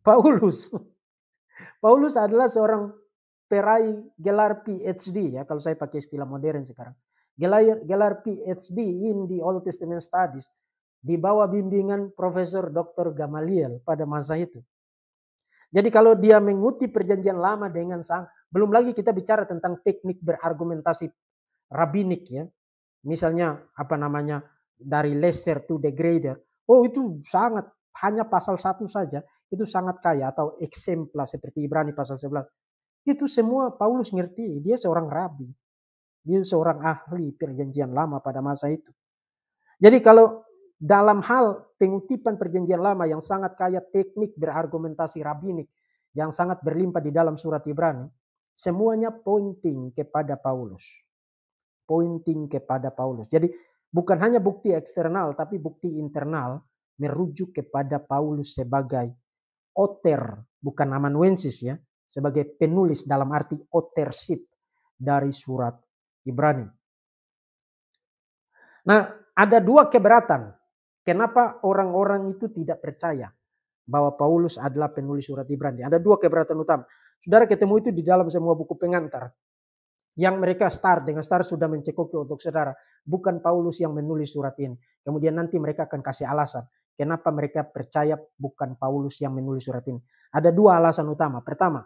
A: Paulus. [LAUGHS] Paulus adalah seorang peraih gelar PhD ya kalau saya pakai istilah modern sekarang. Gelar gelar PhD in the Old Testament Studies di bawah bimbingan Profesor Dr. Gamaliel pada masa itu. Jadi kalau dia mengutip perjanjian lama dengan sang, belum lagi kita bicara tentang teknik berargumentasi rabinik ya misalnya apa namanya dari lesser to degrader. Oh itu sangat hanya pasal satu saja itu sangat kaya atau eksemplar seperti Ibrani pasal 11. Itu semua Paulus ngerti, dia seorang rabi. Dia seorang ahli perjanjian lama pada masa itu. Jadi kalau dalam hal pengutipan perjanjian lama yang sangat kaya teknik berargumentasi rabinik yang sangat berlimpah di dalam surat Ibrani, semuanya pointing kepada Paulus pointing kepada Paulus. Jadi bukan hanya bukti eksternal tapi bukti internal merujuk kepada Paulus sebagai oter, bukan amanuensis ya, sebagai penulis dalam arti otersit dari surat Ibrani. Nah, ada dua keberatan. Kenapa orang-orang itu tidak percaya bahwa Paulus adalah penulis surat Ibrani? Ada dua keberatan utama. Saudara ketemu itu di dalam semua buku pengantar yang mereka start dengan start sudah mencekoki untuk saudara. Bukan Paulus yang menulis surat ini. Kemudian nanti mereka akan kasih alasan. Kenapa mereka percaya bukan Paulus yang menulis surat ini. Ada dua alasan utama. Pertama,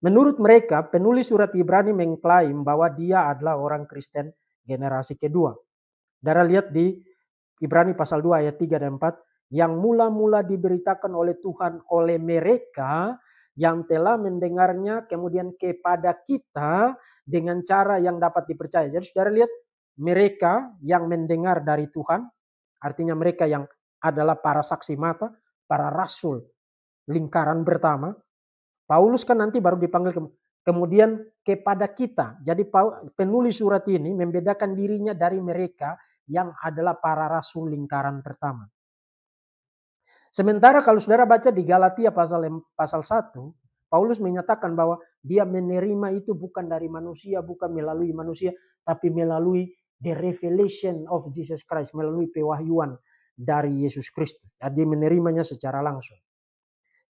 A: menurut mereka penulis surat Ibrani mengklaim bahwa dia adalah orang Kristen generasi kedua. Dara lihat di Ibrani pasal 2 ayat 3 dan 4. Yang mula-mula diberitakan oleh Tuhan oleh mereka yang telah mendengarnya kemudian kepada kita dengan cara yang dapat dipercaya. Jadi saudara lihat mereka yang mendengar dari Tuhan, artinya mereka yang adalah para saksi mata, para rasul, lingkaran pertama. Paulus kan nanti baru dipanggil ke, kemudian kepada kita. Jadi penulis surat ini membedakan dirinya dari mereka yang adalah para rasul lingkaran pertama. Sementara kalau saudara baca di Galatia pasal pasal 1, Paulus menyatakan bahwa dia menerima itu bukan dari manusia, bukan melalui manusia, tapi melalui the revelation of Jesus Christ, melalui pewahyuan dari Yesus Kristus. Jadi menerimanya secara langsung.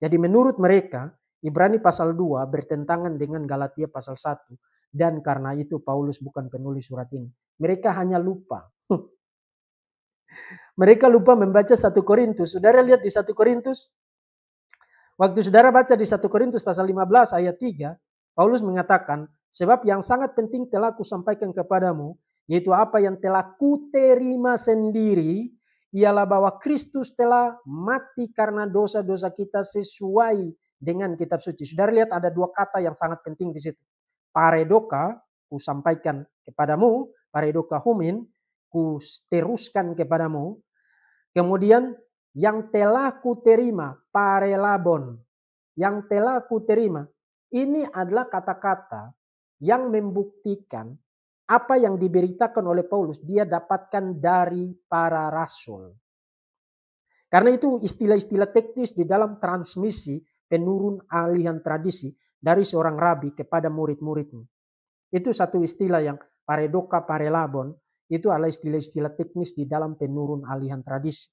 A: Jadi menurut mereka, Ibrani pasal 2 bertentangan dengan Galatia pasal 1 dan karena itu Paulus bukan penulis surat ini. Mereka hanya lupa. [LAUGHS] Mereka lupa membaca satu Korintus. Saudara lihat di satu Korintus. Waktu saudara baca di satu Korintus pasal 15 ayat 3, Paulus mengatakan, sebab yang sangat penting telah kusampaikan kepadamu, yaitu apa yang telah kuterima sendiri, ialah bahwa Kristus telah mati karena dosa-dosa kita sesuai dengan kitab suci. Saudara lihat ada dua kata yang sangat penting di situ. Paredoka, ku sampaikan kepadamu, paredoka humin, ku teruskan kepadamu. Kemudian yang telah ku terima, parelabon, yang telah ku terima, ini adalah kata-kata yang membuktikan apa yang diberitakan oleh Paulus dia dapatkan dari para rasul. Karena itu istilah-istilah teknis di dalam transmisi penurun alihan tradisi dari seorang rabi kepada murid-muridnya. Itu satu istilah yang paredoka parelabon itu adalah istilah-istilah teknis di dalam penurun alihan tradisi.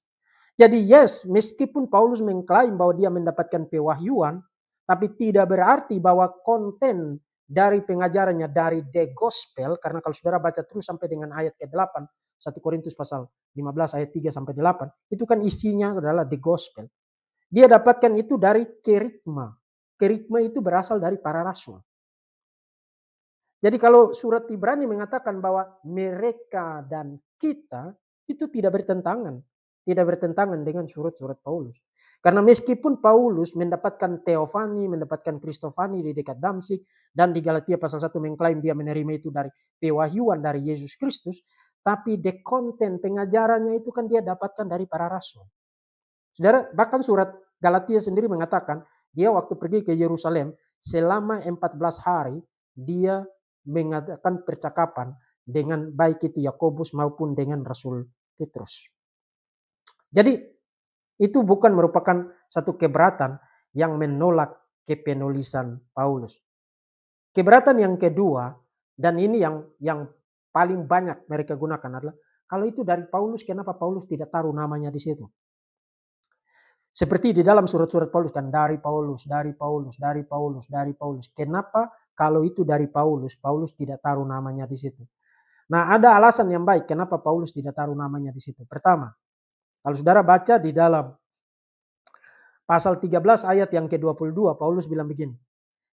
A: Jadi yes, meskipun Paulus mengklaim bahwa dia mendapatkan pewahyuan, tapi tidak berarti bahwa konten dari pengajarannya dari the gospel, karena kalau saudara baca terus sampai dengan ayat ke-8, 1 Korintus pasal 15 ayat 3 sampai 8, itu kan isinya adalah the gospel. Dia dapatkan itu dari kerikma. Kerikma itu berasal dari para rasul. Jadi kalau surat Ibrani mengatakan bahwa mereka dan kita itu tidak bertentangan, tidak bertentangan dengan surat-surat Paulus. Karena meskipun Paulus mendapatkan Teofani, mendapatkan Kristofani di dekat Damsik dan di Galatia pasal 1 mengklaim dia menerima itu dari pewahyuan dari Yesus Kristus, tapi the konten pengajarannya itu kan dia dapatkan dari para rasul. Saudara, bahkan surat Galatia sendiri mengatakan dia waktu pergi ke Yerusalem selama 14 hari dia mengadakan percakapan dengan baik itu Yakobus maupun dengan Rasul Petrus. Jadi itu bukan merupakan satu keberatan yang menolak kepenulisan Paulus. Keberatan yang kedua dan ini yang yang paling banyak mereka gunakan adalah kalau itu dari Paulus kenapa Paulus tidak taruh namanya di situ? Seperti di dalam surat-surat Paulus kan dari Paulus, dari Paulus, dari Paulus, dari Paulus. Kenapa kalau itu dari Paulus, Paulus tidak taruh namanya di situ? Nah, ada alasan yang baik kenapa Paulus tidak taruh namanya di situ. Pertama, kalau Saudara baca di dalam pasal 13 ayat yang ke-22 Paulus bilang begini.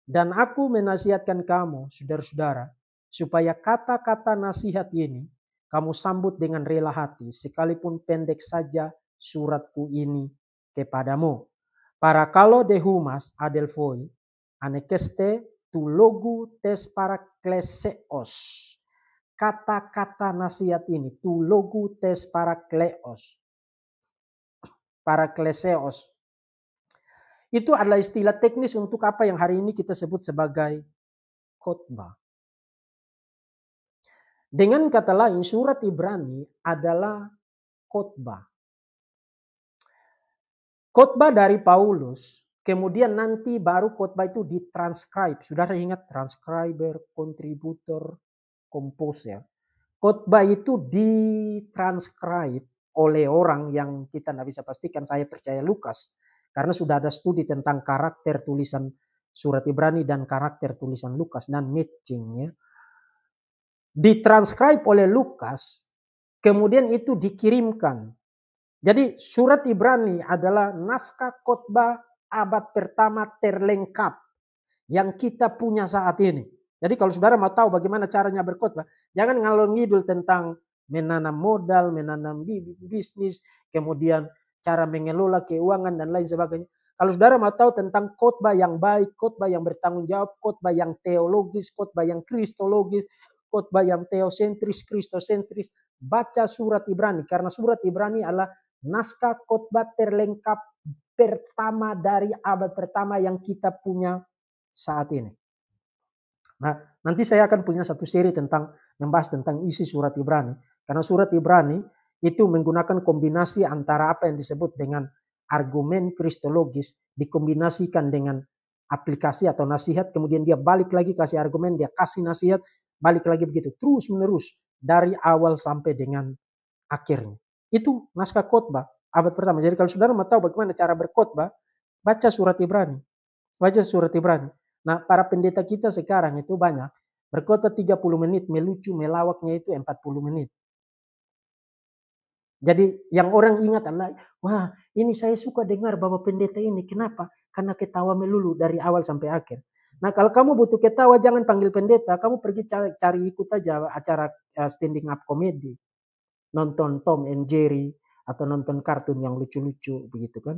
A: Dan aku menasihatkan kamu, saudara-saudara, supaya kata-kata nasihat ini kamu sambut dengan rela hati, sekalipun pendek saja suratku ini kepadamu. Para kalau de adelfoi anekeste tu logu tes para kleseos. Kata-kata nasihat ini tu logu tes para kleos. Para kleseos. Itu adalah istilah teknis untuk apa yang hari ini kita sebut sebagai khotbah. Dengan kata lain surat Ibrani adalah khotbah khotbah dari Paulus kemudian nanti baru khotbah itu ditranscribe. sudah ingat transcriber, kontributor, kompos ya. Khotbah itu ditranscribe oleh orang yang kita tidak bisa pastikan. Saya percaya Lukas karena sudah ada studi tentang karakter tulisan surat Ibrani dan karakter tulisan Lukas dan matchingnya. Ditranskrip Ditranscribe oleh Lukas, kemudian itu dikirimkan jadi surat Ibrani adalah naskah khotbah abad pertama terlengkap yang kita punya saat ini. Jadi kalau saudara mau tahu bagaimana caranya berkhotbah, jangan ngalor ngidul tentang menanam modal, menanam bisnis, kemudian cara mengelola keuangan dan lain sebagainya. Kalau saudara mau tahu tentang khotbah yang baik, khotbah yang bertanggung jawab, khotbah yang teologis, khotbah yang kristologis, khotbah yang teosentris, kristosentris, baca surat Ibrani karena surat Ibrani adalah naskah khotbah terlengkap pertama dari abad pertama yang kita punya saat ini. Nah, nanti saya akan punya satu seri tentang membahas tentang isi surat Ibrani. Karena surat Ibrani itu menggunakan kombinasi antara apa yang disebut dengan argumen kristologis dikombinasikan dengan aplikasi atau nasihat, kemudian dia balik lagi kasih argumen, dia kasih nasihat, balik lagi begitu terus menerus dari awal sampai dengan akhirnya. Itu naskah khotbah abad pertama. Jadi kalau saudara mau tahu bagaimana cara berkhotbah, baca surat Ibrani. Baca surat Ibrani. Nah, para pendeta kita sekarang itu banyak berkhotbah 30 menit, melucu, melawaknya itu 40 menit. Jadi yang orang ingat adalah, wah ini saya suka dengar bahwa Pendeta ini. Kenapa? Karena ketawa melulu dari awal sampai akhir. Nah kalau kamu butuh ketawa jangan panggil pendeta, kamu pergi cari, cari ikut aja acara eh, standing up comedy nonton Tom and Jerry atau nonton kartun yang lucu-lucu begitu kan.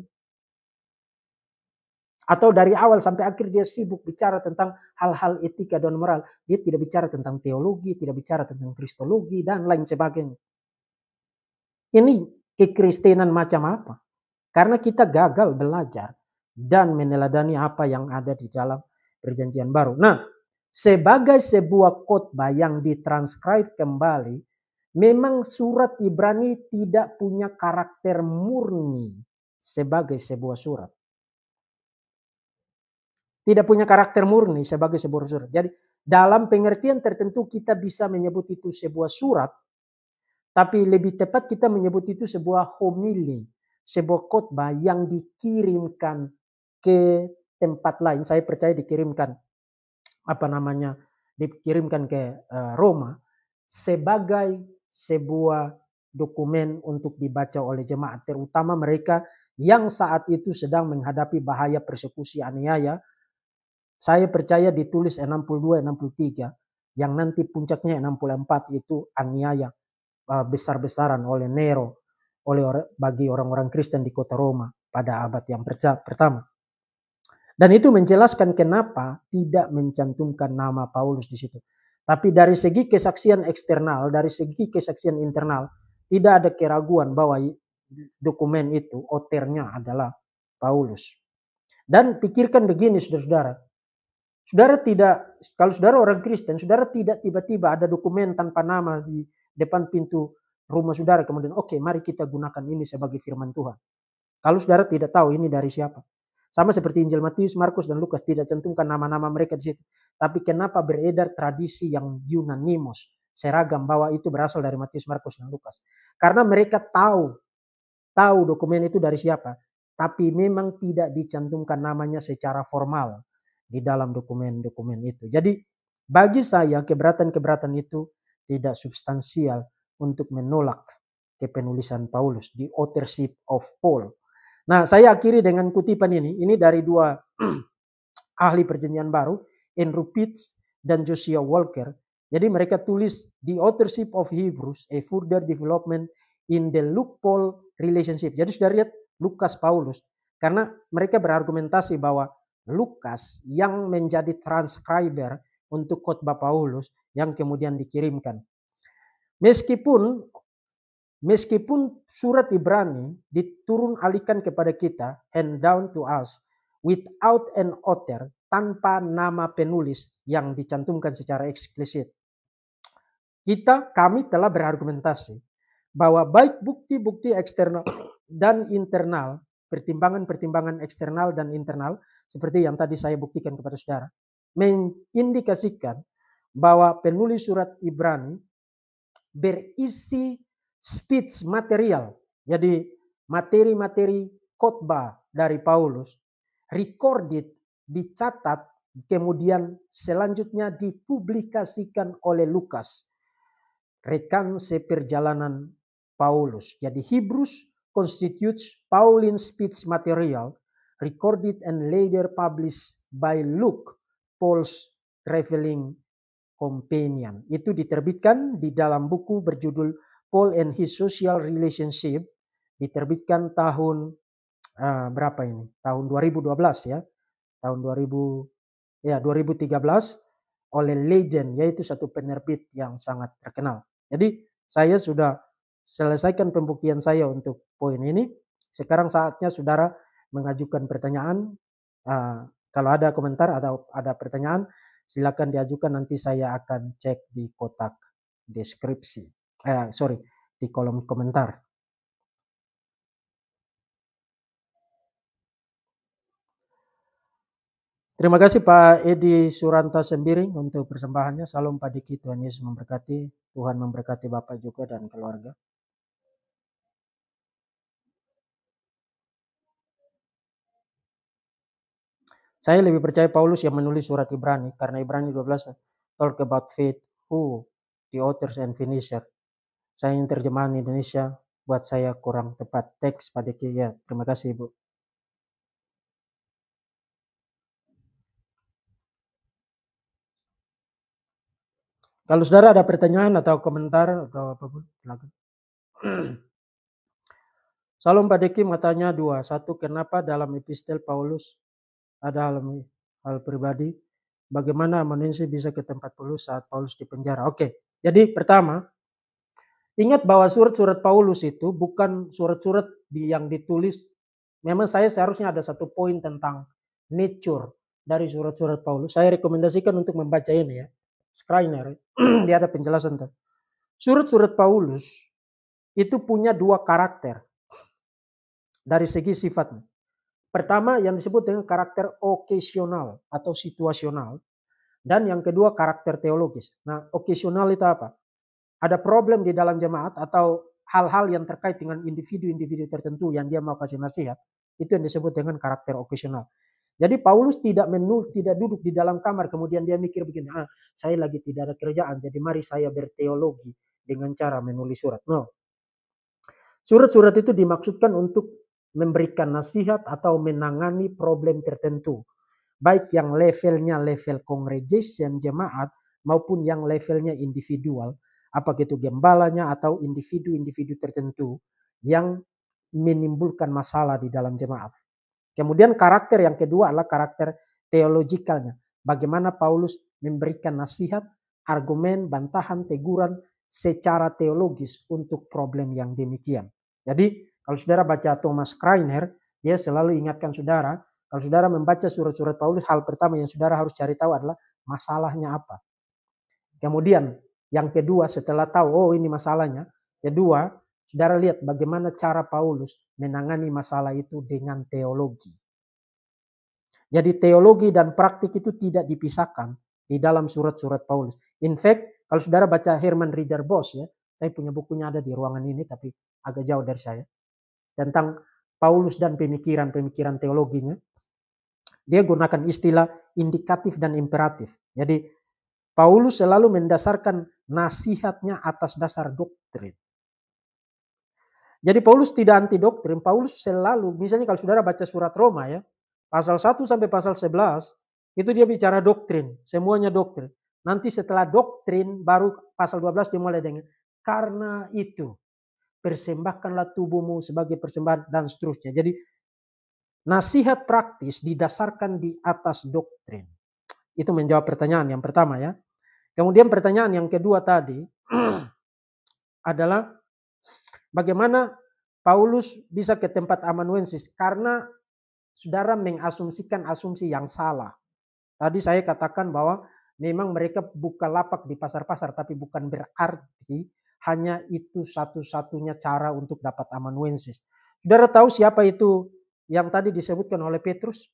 A: Atau dari awal sampai akhir dia sibuk bicara tentang hal-hal etika dan moral. Dia tidak bicara tentang teologi, tidak bicara tentang kristologi dan lain sebagainya. Ini kekristenan macam apa? Karena kita gagal belajar dan meneladani apa yang ada di dalam perjanjian baru. Nah, sebagai sebuah khotbah yang ditranskrip kembali Memang surat Ibrani tidak punya karakter murni sebagai sebuah surat. Tidak punya karakter murni sebagai sebuah surat. Jadi dalam pengertian tertentu kita bisa menyebut itu sebuah surat. Tapi lebih tepat kita menyebut itu sebuah homili. Sebuah khotbah yang dikirimkan ke tempat lain. Saya percaya dikirimkan apa namanya dikirimkan ke eh, Roma sebagai sebuah dokumen untuk dibaca oleh jemaat, terutama mereka yang saat itu sedang menghadapi bahaya persekusi aniaya. Saya percaya ditulis 62-63, yang nanti puncaknya 64 itu aniaya e, besar-besaran oleh Nero oleh bagi orang-orang Kristen di kota Roma pada abad yang pertama. Dan itu menjelaskan kenapa tidak mencantumkan nama Paulus di situ. Tapi dari segi kesaksian eksternal, dari segi kesaksian internal, tidak ada keraguan bahwa dokumen itu oternya adalah Paulus. Dan pikirkan begini saudara-saudara. Saudara tidak, kalau saudara orang Kristen, saudara tidak tiba-tiba ada dokumen tanpa nama di depan pintu rumah saudara. Kemudian oke okay, mari kita gunakan ini sebagai firman Tuhan. Kalau saudara tidak tahu ini dari siapa. Sama seperti Injil Matius, Markus, dan Lukas tidak cantumkan nama-nama mereka di situ. Tapi kenapa beredar tradisi yang Mos seragam bahwa itu berasal dari Matius, Markus, dan Lukas? Karena mereka tahu, tahu dokumen itu dari siapa. Tapi memang tidak dicantumkan namanya secara formal di dalam dokumen-dokumen itu. Jadi bagi saya keberatan-keberatan itu tidak substansial untuk menolak kepenulisan Paulus, di authorship of Paul Nah, saya akhiri dengan kutipan ini. Ini dari dua [CLEARS THROAT] ahli perjanjian baru, Andrew Pitts dan Josiah Walker. Jadi mereka tulis The Authorship of Hebrews, a further development in the Luke-Paul relationship. Jadi sudah lihat Lukas Paulus. Karena mereka berargumentasi bahwa Lukas yang menjadi transcriber untuk khotbah Paulus yang kemudian dikirimkan. Meskipun Meskipun surat Ibrani diturun alikan kepada kita, hand down to us, without an author, tanpa nama penulis yang dicantumkan secara eksplisit. Kita, kami telah berargumentasi bahwa baik bukti-bukti eksternal dan internal, pertimbangan-pertimbangan eksternal dan internal, seperti yang tadi saya buktikan kepada saudara, mengindikasikan bahwa penulis surat Ibrani berisi speech material. Jadi materi-materi khotbah dari Paulus recorded, dicatat, kemudian selanjutnya dipublikasikan oleh Lukas. Rekan seperjalanan Paulus. Jadi Hebrews constitutes Pauline speech material recorded and later published by Luke, Paul's traveling companion. Itu diterbitkan di dalam buku berjudul Paul and His Social Relationship diterbitkan tahun uh, berapa ini? Tahun 2012 ya. Tahun 2000 ya 2013 oleh Legend yaitu satu penerbit yang sangat terkenal. Jadi saya sudah selesaikan pembuktian saya untuk poin ini. Sekarang saatnya saudara mengajukan pertanyaan. Uh, kalau ada komentar atau ada pertanyaan, silakan diajukan nanti saya akan cek di kotak deskripsi eh sorry di kolom komentar Terima kasih Pak Edi Suranta Sembiring untuk persembahannya. Salam Pak Diki, Tuhan Yesus memberkati. Tuhan memberkati Bapak juga dan keluarga. Saya lebih percaya Paulus yang menulis surat Ibrani karena Ibrani 12 talk about faith, who, the authors and finisher, saya ingin terjemahan Indonesia buat saya kurang tepat. Teks pada ya. Terima kasih Ibu. Kalau saudara ada pertanyaan atau komentar atau apapun, silakan. [CLEARS THROAT] Salam Pak Diki, matanya dua. Satu, kenapa dalam epistel Paulus ada hal, hal pribadi? Bagaimana manusia bisa ke tempat Paulus saat Paulus di penjara? Oke, jadi pertama, Ingat bahwa surat-surat Paulus itu bukan surat-surat yang ditulis. Memang saya seharusnya ada satu poin tentang nature dari surat-surat Paulus. Saya rekomendasikan untuk membaca ini ya. Skriner, ya, [CLEARS THROAT] dia ada penjelasan Surat-surat Paulus itu punya dua karakter dari segi sifatnya. Pertama yang disebut dengan karakter occasional atau situasional dan yang kedua karakter teologis. Nah, occasional itu apa? ada problem di dalam jemaat atau hal-hal yang terkait dengan individu-individu tertentu yang dia mau kasih nasihat, itu yang disebut dengan karakter occasional. Jadi Paulus tidak menu, tidak duduk di dalam kamar kemudian dia mikir begini, ah saya lagi tidak ada kerjaan, jadi mari saya berteologi dengan cara menulis surat. No. Surat-surat itu dimaksudkan untuk memberikan nasihat atau menangani problem tertentu. Baik yang levelnya level congregation jemaat maupun yang levelnya individual apa gitu gembalanya atau individu-individu tertentu yang menimbulkan masalah di dalam jemaat. Kemudian karakter yang kedua adalah karakter teologikalnya. Bagaimana Paulus memberikan nasihat, argumen, bantahan, teguran secara teologis untuk problem yang demikian. Jadi kalau saudara baca Thomas Kreiner, dia selalu ingatkan saudara, kalau saudara membaca surat-surat Paulus, hal pertama yang saudara harus cari tahu adalah masalahnya apa. Kemudian yang kedua, setelah tahu, oh ini masalahnya. Kedua, saudara lihat bagaimana cara Paulus menangani masalah itu dengan teologi. Jadi teologi dan praktik itu tidak dipisahkan di dalam surat-surat Paulus. In fact, kalau saudara baca Herman Reader Boss ya, saya punya bukunya ada di ruangan ini tapi agak jauh dari saya. Tentang Paulus dan pemikiran-pemikiran teologinya. Dia gunakan istilah indikatif dan imperatif. Jadi Paulus selalu mendasarkan nasihatnya atas dasar doktrin. Jadi Paulus tidak anti doktrin, Paulus selalu misalnya kalau saudara baca surat Roma ya, pasal 1 sampai pasal 11 itu dia bicara doktrin, semuanya doktrin. Nanti setelah doktrin baru pasal 12 dimulai dengan karena itu persembahkanlah tubuhmu sebagai persembahan dan seterusnya. Jadi nasihat praktis didasarkan di atas doktrin. Itu menjawab pertanyaan yang pertama ya. Kemudian pertanyaan yang kedua tadi [CLEARS THROAT] adalah bagaimana Paulus bisa ke tempat amanuensis karena saudara mengasumsikan asumsi yang salah. Tadi saya katakan bahwa memang mereka buka lapak di pasar-pasar tapi bukan berarti hanya itu satu-satunya cara untuk dapat amanuensis. Saudara tahu siapa itu yang tadi disebutkan oleh Petrus?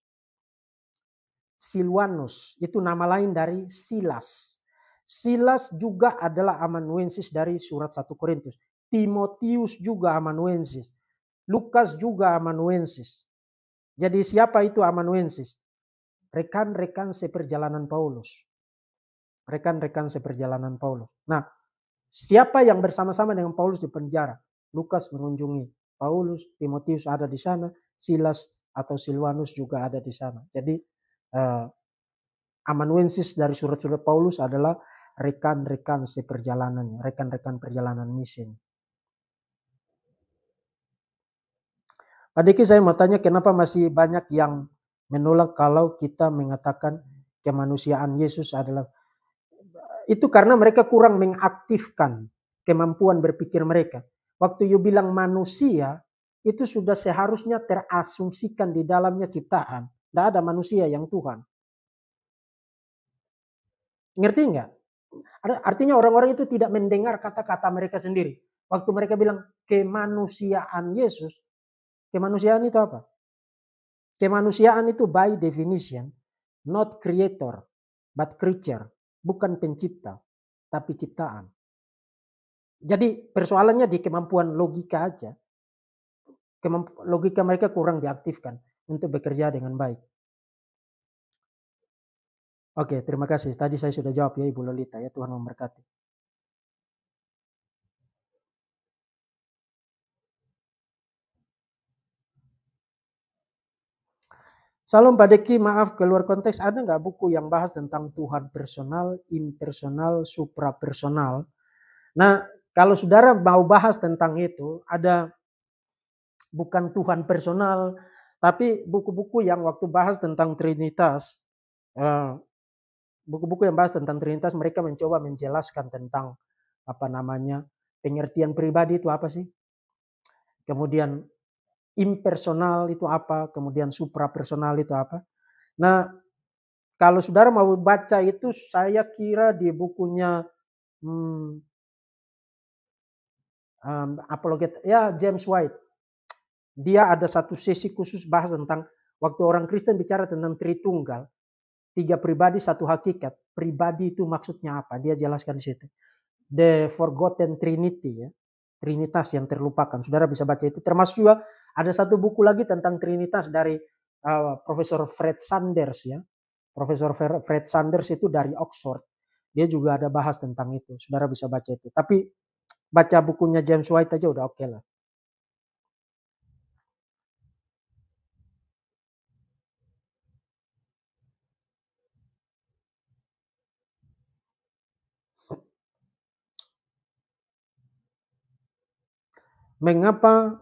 A: Silwanus, itu nama lain dari Silas. Silas juga adalah amanuensis dari surat 1 Korintus. Timotius juga amanuensis. Lukas juga amanuensis. Jadi siapa itu amanuensis? Rekan-rekan seperjalanan Paulus. Rekan-rekan seperjalanan Paulus. Nah, siapa yang bersama-sama dengan Paulus di penjara? Lukas mengunjungi Paulus, Timotius ada di sana, Silas atau Silwanus juga ada di sana. Jadi uh, amanuensis dari surat-surat Paulus adalah rekan-rekan seperjalanan, rekan-rekan perjalanan misi. Pak Diki saya mau tanya kenapa masih banyak yang menolak kalau kita mengatakan kemanusiaan Yesus adalah itu karena mereka kurang mengaktifkan kemampuan berpikir mereka. Waktu you bilang manusia, itu sudah seharusnya terasumsikan di dalamnya ciptaan. Tidak ada manusia yang Tuhan. Ngerti enggak? Artinya orang-orang itu tidak mendengar kata-kata mereka sendiri. Waktu mereka bilang kemanusiaan Yesus, kemanusiaan itu apa? Kemanusiaan itu by definition not creator but creature, bukan pencipta tapi ciptaan. Jadi persoalannya di kemampuan logika aja. logika mereka kurang diaktifkan untuk bekerja dengan baik. Oke, terima kasih. Tadi saya sudah jawab ya Ibu Lolita ya Tuhan memberkati. Salam Pak Deki, maaf keluar konteks. Ada nggak buku yang bahas tentang Tuhan personal, impersonal, suprapersonal? Nah, kalau saudara mau bahas tentang itu, ada bukan Tuhan personal, tapi buku-buku yang waktu bahas tentang Trinitas, eh, buku-buku yang bahas tentang Trinitas mereka mencoba menjelaskan tentang apa namanya pengertian pribadi itu apa sih kemudian impersonal itu apa kemudian suprapersonal itu apa nah kalau saudara mau baca itu saya kira di bukunya hmm, um, apologet ya James White dia ada satu sesi khusus bahas tentang waktu orang Kristen bicara tentang Tritunggal tiga pribadi satu hakikat. Pribadi itu maksudnya apa? Dia jelaskan di situ. The Forgotten Trinity ya. Trinitas yang terlupakan. Saudara bisa baca itu. Termasuk juga ada satu buku lagi tentang Trinitas dari uh, Profesor Fred Sanders ya. Profesor Fred Sanders itu dari Oxford. Dia juga ada bahas tentang itu. Saudara bisa baca itu. Tapi baca bukunya James White aja udah oke okay lah. mengapa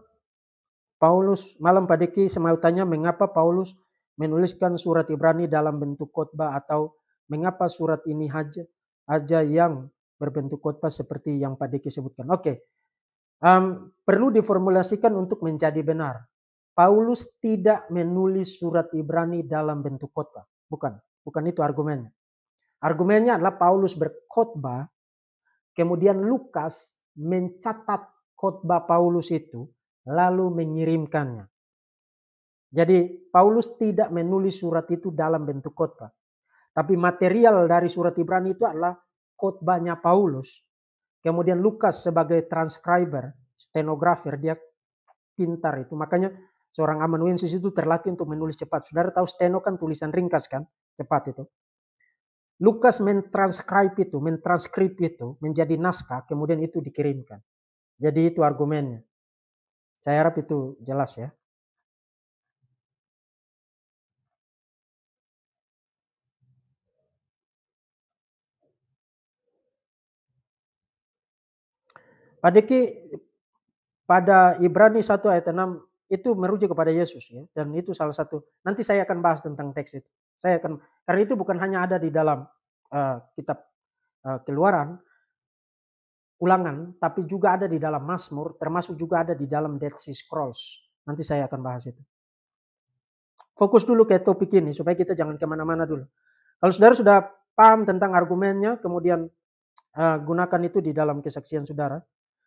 A: Paulus malam padeki semautannya mengapa Paulus menuliskan surat Ibrani dalam bentuk khotbah atau mengapa surat ini aja aja yang berbentuk khotbah seperti yang padeki sebutkan. Oke. Okay. Um, perlu diformulasikan untuk menjadi benar. Paulus tidak menulis surat Ibrani dalam bentuk khotbah. Bukan, bukan itu argumennya. Argumennya adalah Paulus berkhotbah, kemudian Lukas mencatat khotbah Paulus itu lalu mengirimkannya. Jadi Paulus tidak menulis surat itu dalam bentuk khotbah. Tapi material dari surat Ibrani itu adalah khotbahnya Paulus. Kemudian Lukas sebagai transcriber, stenografer, dia pintar itu. Makanya seorang amanuensis itu terlatih untuk menulis cepat. Saudara tahu steno kan tulisan ringkas kan, cepat itu. Lukas mentranskrip itu, mentranskrip itu menjadi naskah, kemudian itu dikirimkan. Jadi itu argumennya. Saya harap itu jelas ya. Pak Diki, pada Ibrani 1 ayat 6 itu merujuk kepada Yesus ya dan itu salah satu nanti saya akan bahas tentang teks itu. Saya akan karena itu bukan hanya ada di dalam uh, kitab uh, Keluaran ulangan, tapi juga ada di dalam Mazmur, termasuk juga ada di dalam Dead Sea Scrolls. Nanti saya akan bahas itu. Fokus dulu ke topik ini, supaya kita jangan kemana-mana dulu. Kalau saudara sudah paham tentang argumennya, kemudian uh, gunakan itu di dalam kesaksian saudara.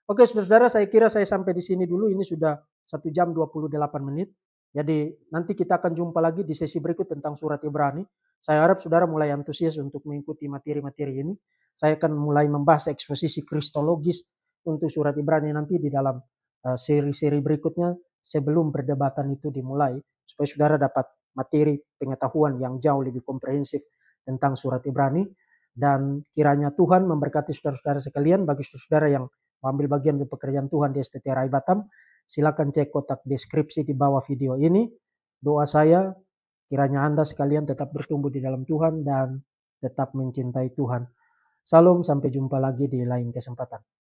A: Oke, saudara-saudara, saya kira saya sampai di sini dulu. Ini sudah 1 jam 28 menit. Jadi nanti kita akan jumpa lagi di sesi berikut tentang surat Ibrani. Saya harap saudara mulai antusias untuk mengikuti materi-materi ini. Saya akan mulai membahas eksposisi kristologis untuk surat Ibrani nanti di dalam eh, seri-seri berikutnya sebelum perdebatan itu dimulai supaya saudara dapat materi pengetahuan yang jauh lebih komprehensif tentang surat Ibrani dan kiranya Tuhan memberkati saudara-saudara sekalian bagi saudara yang mengambil bagian di pekerjaan Tuhan di STT Rai Batam Silakan cek kotak deskripsi di bawah video ini. Doa saya kiranya Anda sekalian tetap bertumbuh di dalam Tuhan dan tetap mencintai Tuhan. Salam, sampai jumpa lagi di lain kesempatan.